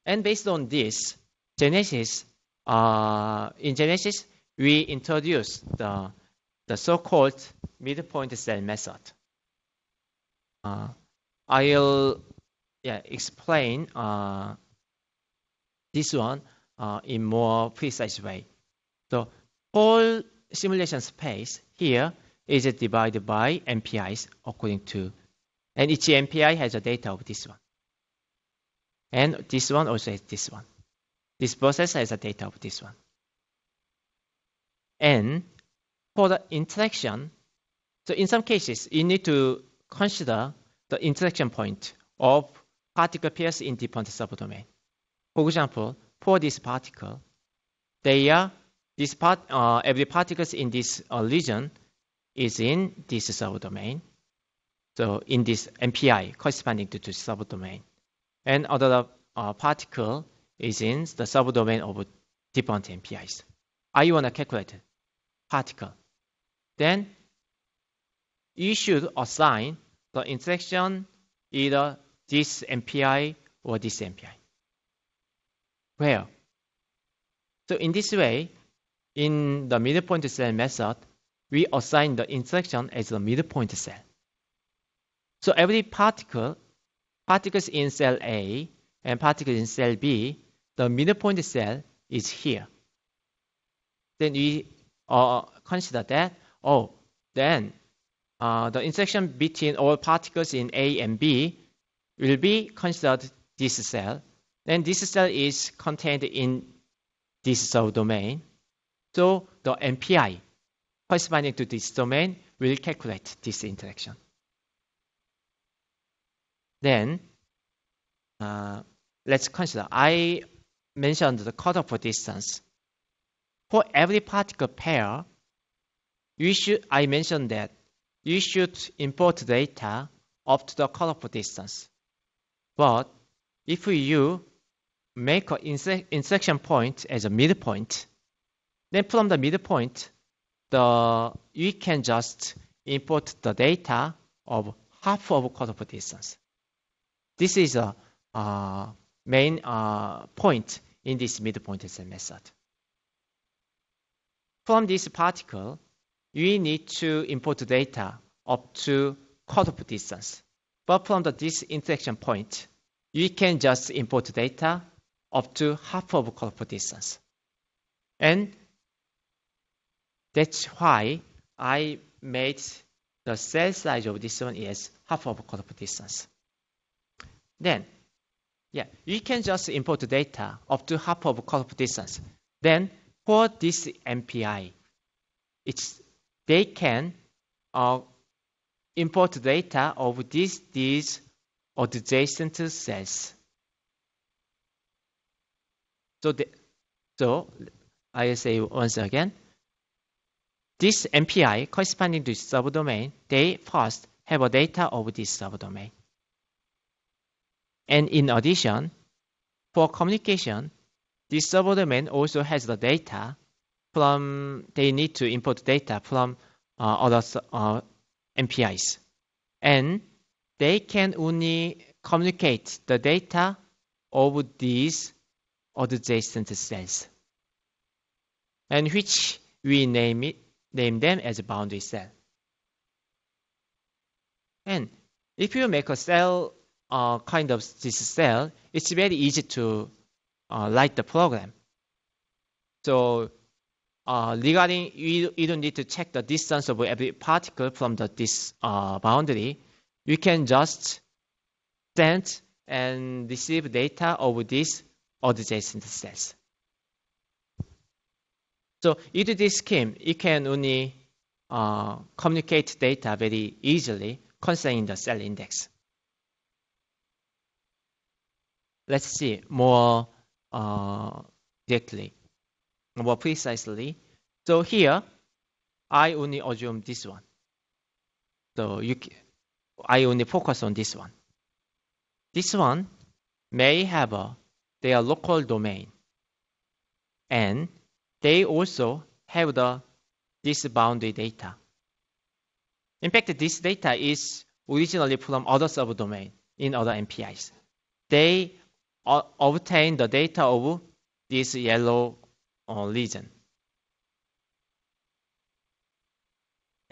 And based on this, Genesis uh, in Genesis, we introduced the, the so-called midpoint cell method. Uh, I'll yeah, explain uh, this one uh, in more precise way. So whole simulation space here is divided by MPIs according to, and each MPI has a data of this one. And this one also has this one. This processor is a data of this one. And for the interaction, so in some cases, you need to consider the interaction point of particle pairs in different subdomain. For example, for this particle, they are this part, uh, every particles in this uh, region is in this subdomain. So in this MPI corresponding to, this subdomain, and other uh, particle is in the subdomain of different MPIs. I want to calculate particle. Then you should assign the intersection either this MPI or this MPI. Where? So in this way, in the midpoint cell method, we assign the intersection as the midpoint cell. So every particle, particles in cell A and particles in cell B the middle point cell is here. Then we uh, consider that, oh, then uh, the intersection between all particles in A and B will be considered this cell. Then this cell is contained in this cell domain. So the MPI corresponding to this domain will calculate this interaction. Then uh, let's consider I mentioned the cutoff distance. For every particle pair, you should, I mentioned that you should import data up to the cutoff distance. But if you make an intersection point as a midpoint, then from the midpoint, the you can just import the data of half of cutoff distance. This is a uh, main uh, point in this midpoint method. From this particle, we need to import data up to cutoff distance. But from the, this intersection point, we can just import data up to half of cutoff distance. And that's why I made the cell size of this one is half of cutoff distance. Then yeah, you can just import data up to half of cut distance. Then for this MPI, it's they can uh, import data of these these adjacent cells. So the, so I say once again, this MPI corresponding to subdomain, they first have a data of this subdomain. And in addition, for communication, the server domain also has the data from, they need to import data from uh, other uh, MPIs. And they can only communicate the data of these adjacent cells. And which we name it, name them as boundary cell. And if you make a cell uh, kind of this cell, it's very easy to uh, write the program. So uh, regarding, you, you don't need to check the distance of every particle from the, this uh, boundary. You can just send and receive data of these adjacent cells. So with this scheme, you can only uh, communicate data very easily concerning the cell index. Let's see more uh, directly, more precisely. So here, I only assume this one. So you, I only focus on this one. This one may have a, their local domain, and they also have the this boundary data. In fact, this data is originally from other subdomain in other MPIs. They obtain the data of this yellow region. Uh,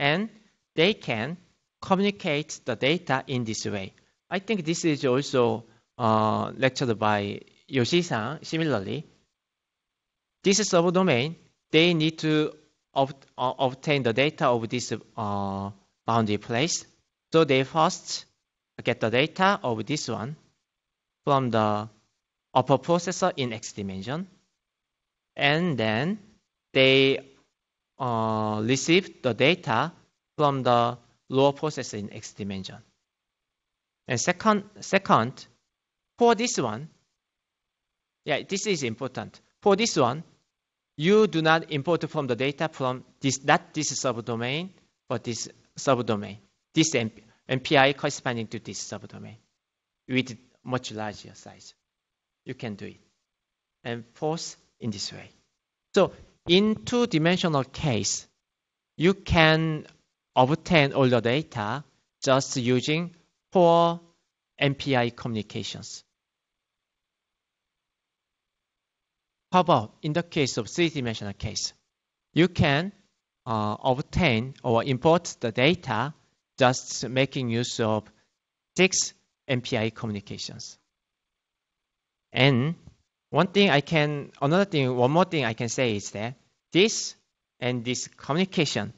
and they can communicate the data in this way. I think this is also uh, lectured by Yoshi-san similarly. This subdomain, they need to ob uh, obtain the data of this uh, boundary place. So they first get the data of this one from the upper processor in x dimension, and then they uh, receive the data from the lower processor in x dimension. And second, second, for this one, yeah, this is important. For this one, you do not import from the data from this not this subdomain, but this subdomain, this MP, MPI corresponding to this subdomain with much larger size you can do it. And force in this way. So in two-dimensional case, you can obtain all the data just using four MPI communications. How about in the case of three-dimensional case? You can uh, obtain or import the data just making use of six MPI communications. And one thing I can, another thing, one more thing I can say is that this and this communication,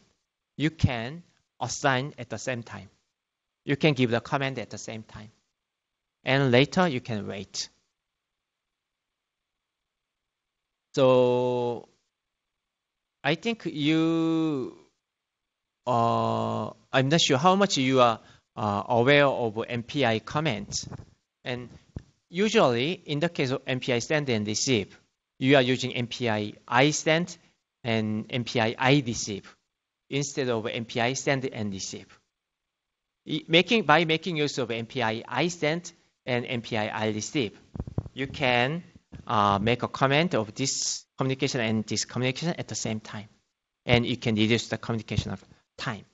you can assign at the same time. You can give the command at the same time. And later you can wait. So I think you, uh, I'm not sure how much you are uh, aware of MPI comments. And usually in the case of MPI send and receive, you are using MPI I send and MPI I receive instead of MPI send and receive. Making, by making use of MPI I send and MPI I receive, you can uh, make a comment of this communication and this communication at the same time, and you can reduce the communication of time.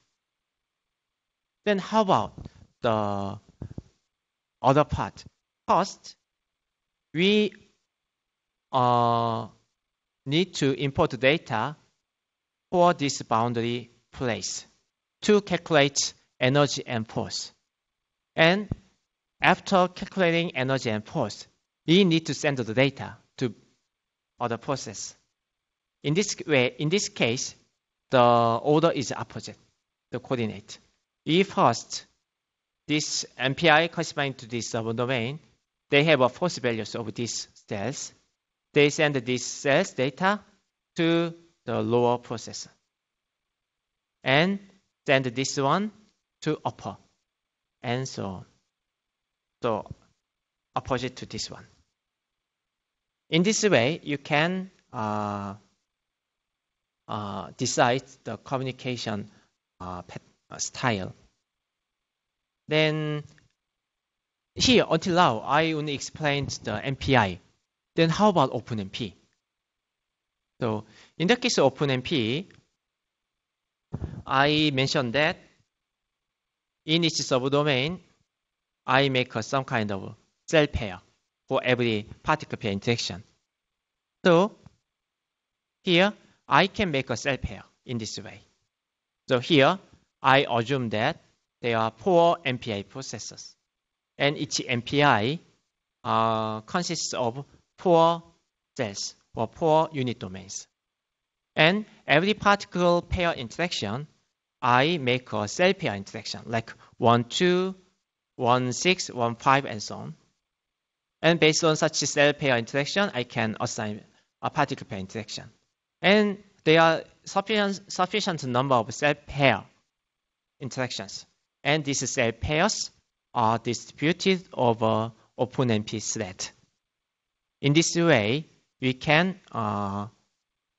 Then how about the other part? cost, we uh, need to import data for this boundary place to calculate energy and force. And after calculating energy and force, we need to send the data to other process. In this way, in this case, the order is opposite, the coordinate. We first, this MPI corresponding to this subdomain, uh, they have a force values of these cells. They send these cells data to the lower processor and send this one to upper and so So opposite to this one. In this way, you can uh, uh, decide the communication uh, uh style. Then here, until now, I only explained the MPI. Then how about OpenMP? So in the case of OpenMP, I mentioned that in each subdomain, I make some kind of cell pair for every particle pair interaction. So here, I can make a cell pair in this way. So here, I assume that there are four MPI processors and each MPI uh, consists of four sets or four unit domains. And every particle pair interaction, I make a cell pair interaction like 1, 2, 1, 6, 1, 5, and so on. And based on such cell pair interaction, I can assign a particle pair interaction. And there are sufficient, sufficient number of cell pair interactions. And these cell pairs are distributed over OpenMP slat. In this way, we can uh,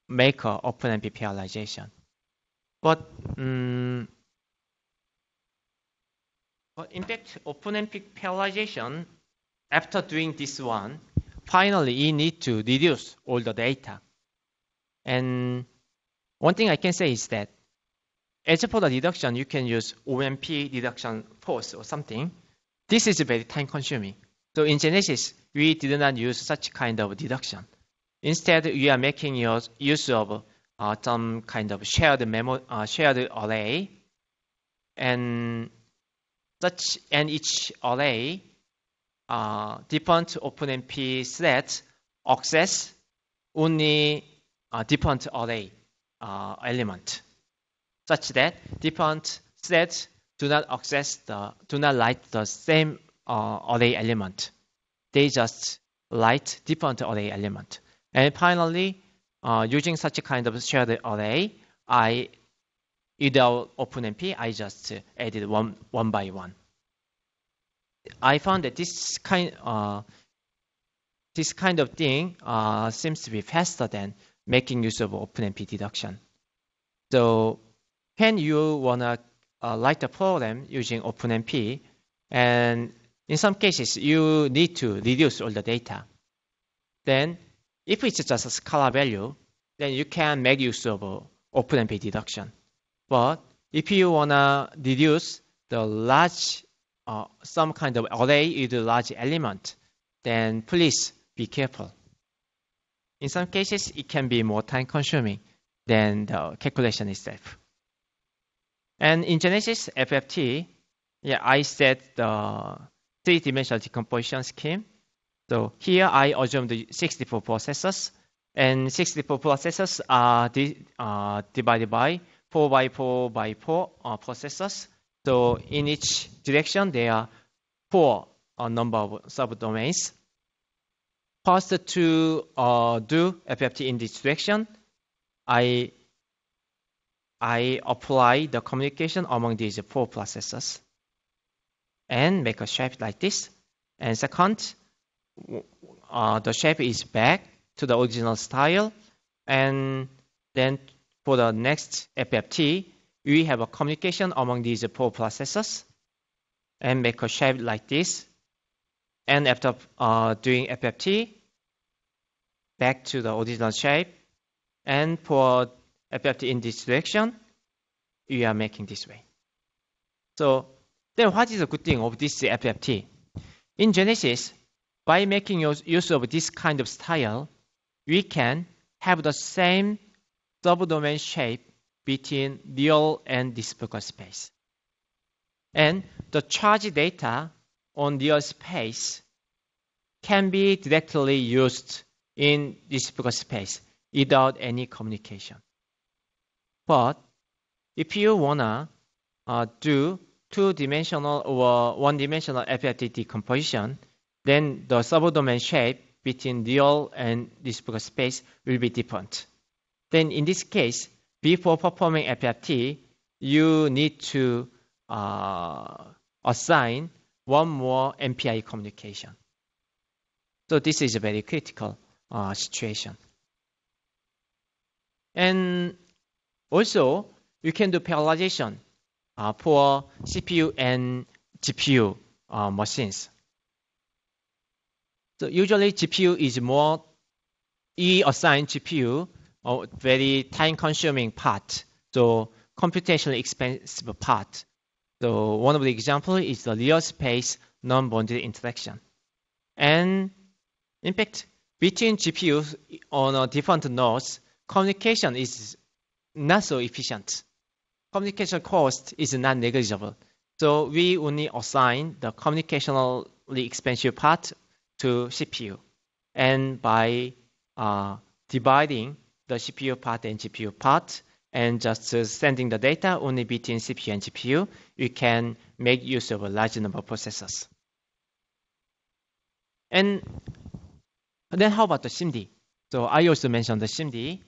make an OpenMP parallelization. But, um, but in fact, OpenMP parallelization, after doing this one, finally you need to reduce all the data. And one thing I can say is that as for the reduction, you can use OMP reduction force or something. This is very time consuming. So in Genesis, we did not use such kind of deduction. Instead, we are making use of uh, some kind of shared memo, uh, shared array, and such and each array uh, different OpenMP threads access only a uh, different array uh, element, such that different threads do not access the do not light the same uh, array element. They just light different array element. And finally, uh, using such a kind of shared array, I without OpenMP, I just added one one by one. I found that this kind uh, this kind of thing uh, seems to be faster than making use of OpenMP deduction. So when you wanna uh, write a program using OpenMP, and in some cases, you need to reduce all the data. Then, if it's just a scalar value, then you can make use of OpenMP deduction. But if you want to reduce the large, uh, some kind of array with a large element, then please be careful. In some cases, it can be more time consuming than the calculation itself. And in Genesis FFT, yeah, I set the three-dimensional decomposition scheme. So here I assume the 64 processors, and 64 processors are di uh, divided by 4 by 4 by 4 uh, processors. So in each direction, there are four uh, number of subdomains. First, to uh, do FFT in this direction, I I apply the communication among these four processes and make a shape like this. And second, uh, the shape is back to the original style. And then for the next FFT, we have a communication among these four processes and make a shape like this. And after uh, doing FFT, back to the original shape. And for but in this direction, you are making this way. So then what is a good thing of this FFT? In Genesis, by making use of this kind of style, we can have the same subdomain shape between real and reciprocal space. And the charge data on real space can be directly used in reciprocal space without any communication. But if you wanna uh, do two-dimensional or one-dimensional FFT decomposition, then the subdomain shape between real and displacement space will be different. Then in this case, before performing FFT, you need to uh, assign one more MPI communication. So this is a very critical uh, situation. And also, you can do parallelization uh, for CPU and GPU uh, machines. So usually GPU is more e assigned GPU or uh, very time consuming part. So computationally expensive part. So one of the example is the real space non bonded interaction. And in fact, between GPUs on different nodes, communication is not so efficient. Communication cost is not negligible. So we only assign the communicationally expensive part to CPU. And by uh, dividing the CPU part and GPU part, and just uh, sending the data only between CPU and GPU, we can make use of a large number of processors. And then how about the SIMD? So I also mentioned the SIMD.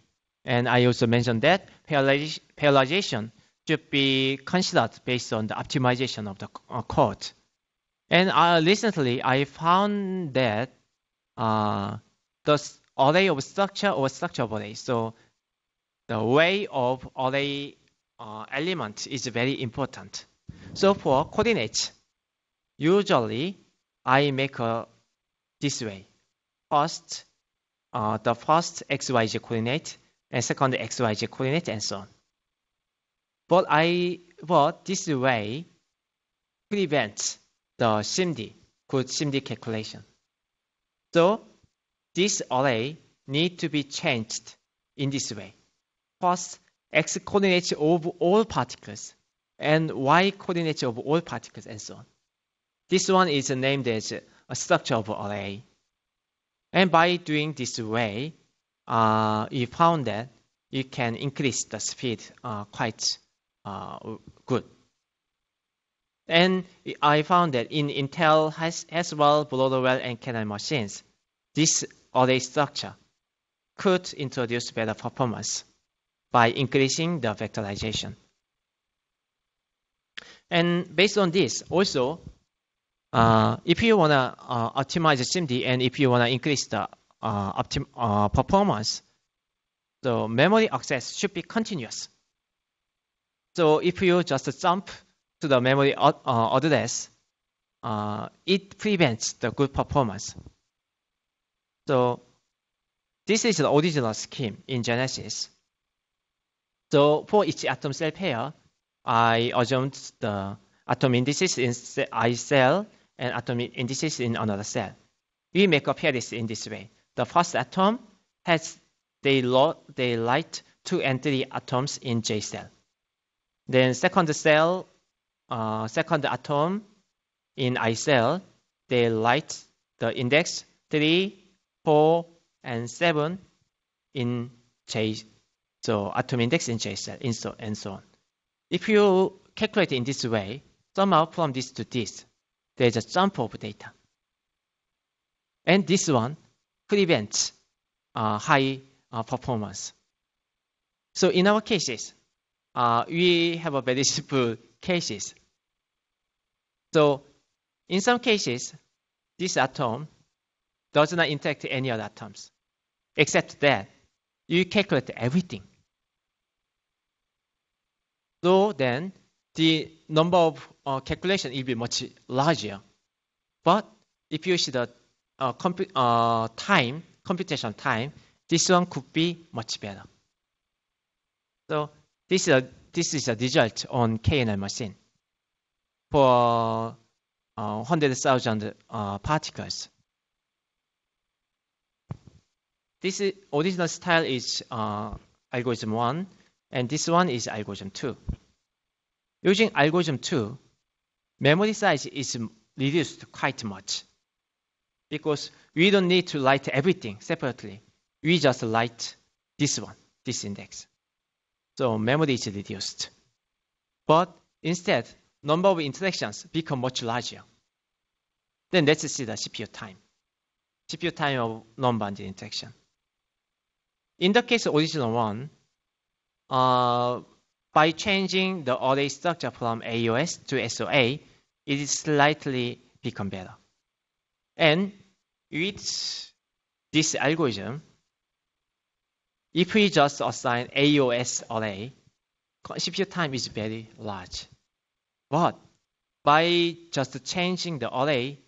And I also mentioned that parallelization should be considered based on the optimization of the uh, code. And uh, recently, I found that uh, the array of structure or structure of array. So the way of array uh, element is very important. So for coordinates, usually I make a, uh, this way. First, uh, the first xyz coordinate and second x, y, z coordinate and so on. But I, well, this way prevents the SIMD, good SIMD calculation. So this array need to be changed in this way. First, x coordinates of all particles and y coordinates of all particles and so on. This one is named as a structure of array. And by doing this way, uh, we found that it can increase the speed uh, quite uh, good. And I found that in Intel has, as well, Broadwell and Canon machines, this array structure could introduce better performance by increasing the vectorization. And based on this, also, uh, if you want to uh, optimize SIMD and if you want to increase the uh, uh, performance, the memory access should be continuous. So if you just jump to the memory address, uh, uh, it prevents the good performance. So this is the original scheme in Genesis. So for each atom cell pair, I assumed the atom indices in I cell and atom indices in another cell. We make a pair this in this way. The first atom has the, the light two the atoms in J cell. Then second cell, uh, second atom in I cell, they light the index 3, 4, and 7 in J, so atom index in J cell, and so, and so on. If you calculate in this way, somehow from this to this, there's a jump of data. And this one prevent uh, high uh, performance. So in our cases, uh, we have a very simple cases. So in some cases, this atom does not interact any other atoms, except that you calculate everything. So then the number of uh, calculation will be much larger. But if you see the uh, compu- uh, time, computation time, this one could be much better. So this is a, this is a result on KNL machine for uh, 100,000 uh, particles. This is, original style is uh, algorithm 1, and this one is algorithm 2. Using algorithm 2, memory size is reduced quite much because we don't need to light everything separately. We just light this one, this index. So memory is reduced. But instead, number of interactions become much larger. Then let's see the CPU time. CPU time of non-bounded interaction. In the case of original one, uh, by changing the array structure from AOS to SOA, it is slightly become better. And with this algorithm, if we just assign AOS array, CPU time is very large. But by just changing the array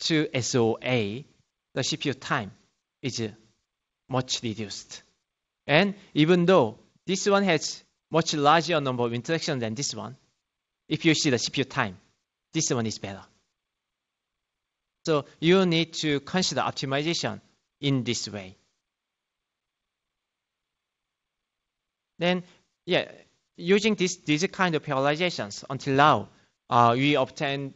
to SOA, the CPU time is much reduced. And even though this one has much larger number of interactions than this one, if you see the CPU time, this one is better. So you need to consider optimization in this way. Then, yeah, using this, these kind of parallelizations until now, uh, we obtained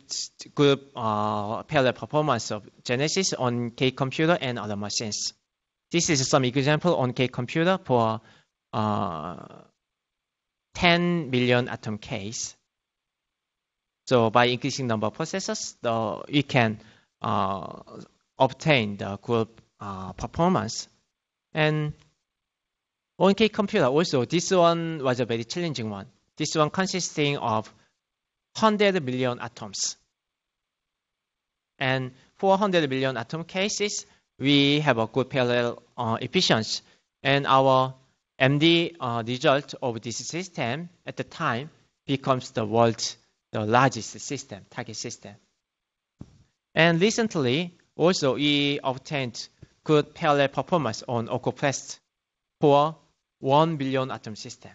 good uh, parallel performance of Genesis on K-computer and other machines. This is some example on K-computer for uh, 10 million atom case. So by increasing number of processors, we can uh, obtain the uh, good uh, performance. And on K computer also, this one was a very challenging one. This one consisting of 100 million atoms. And 400 million atom cases, we have a good parallel uh, efficiency. And our MD uh, result of this system at the time becomes the world's the largest system, target system. And recently, also we obtained good parallel performance on OcoPlast for 1 billion atom system.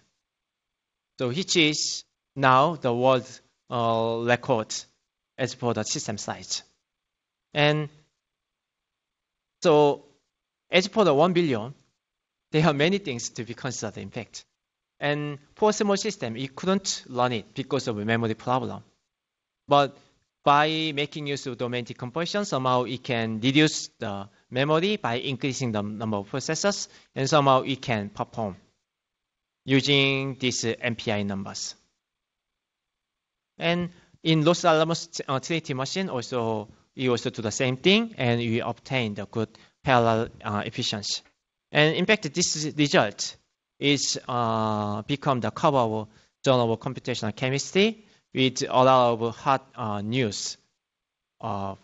So which is now the world uh, record as for the system size. And so as for the 1 billion, there are many things to be considered in fact. And for small system, it couldn't run it because of a memory problem. But by making use of domain decomposition, somehow we can reduce the memory by increasing the number of processors, and somehow we can perform using these MPI numbers. And in Los Alamos uh, Trinity machine, also we also do the same thing, and we obtain the good parallel uh, efficiency. And in fact, this result is uh, become the cover of Journal of Computational Chemistry with a lot of hot uh, news of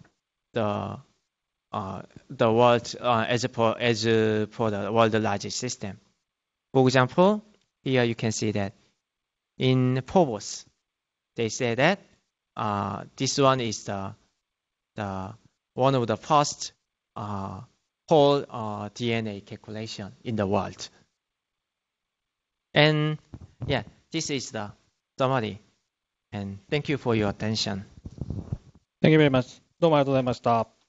the uh, the world uh, as for as for the world largest system. For example, here you can see that in Forbes, they say that uh, this one is the the one of the first uh, whole uh, DNA calculation in the world. And yeah, this is the summary and thank you for your attention. Thank you very much. どうもありがとうございました。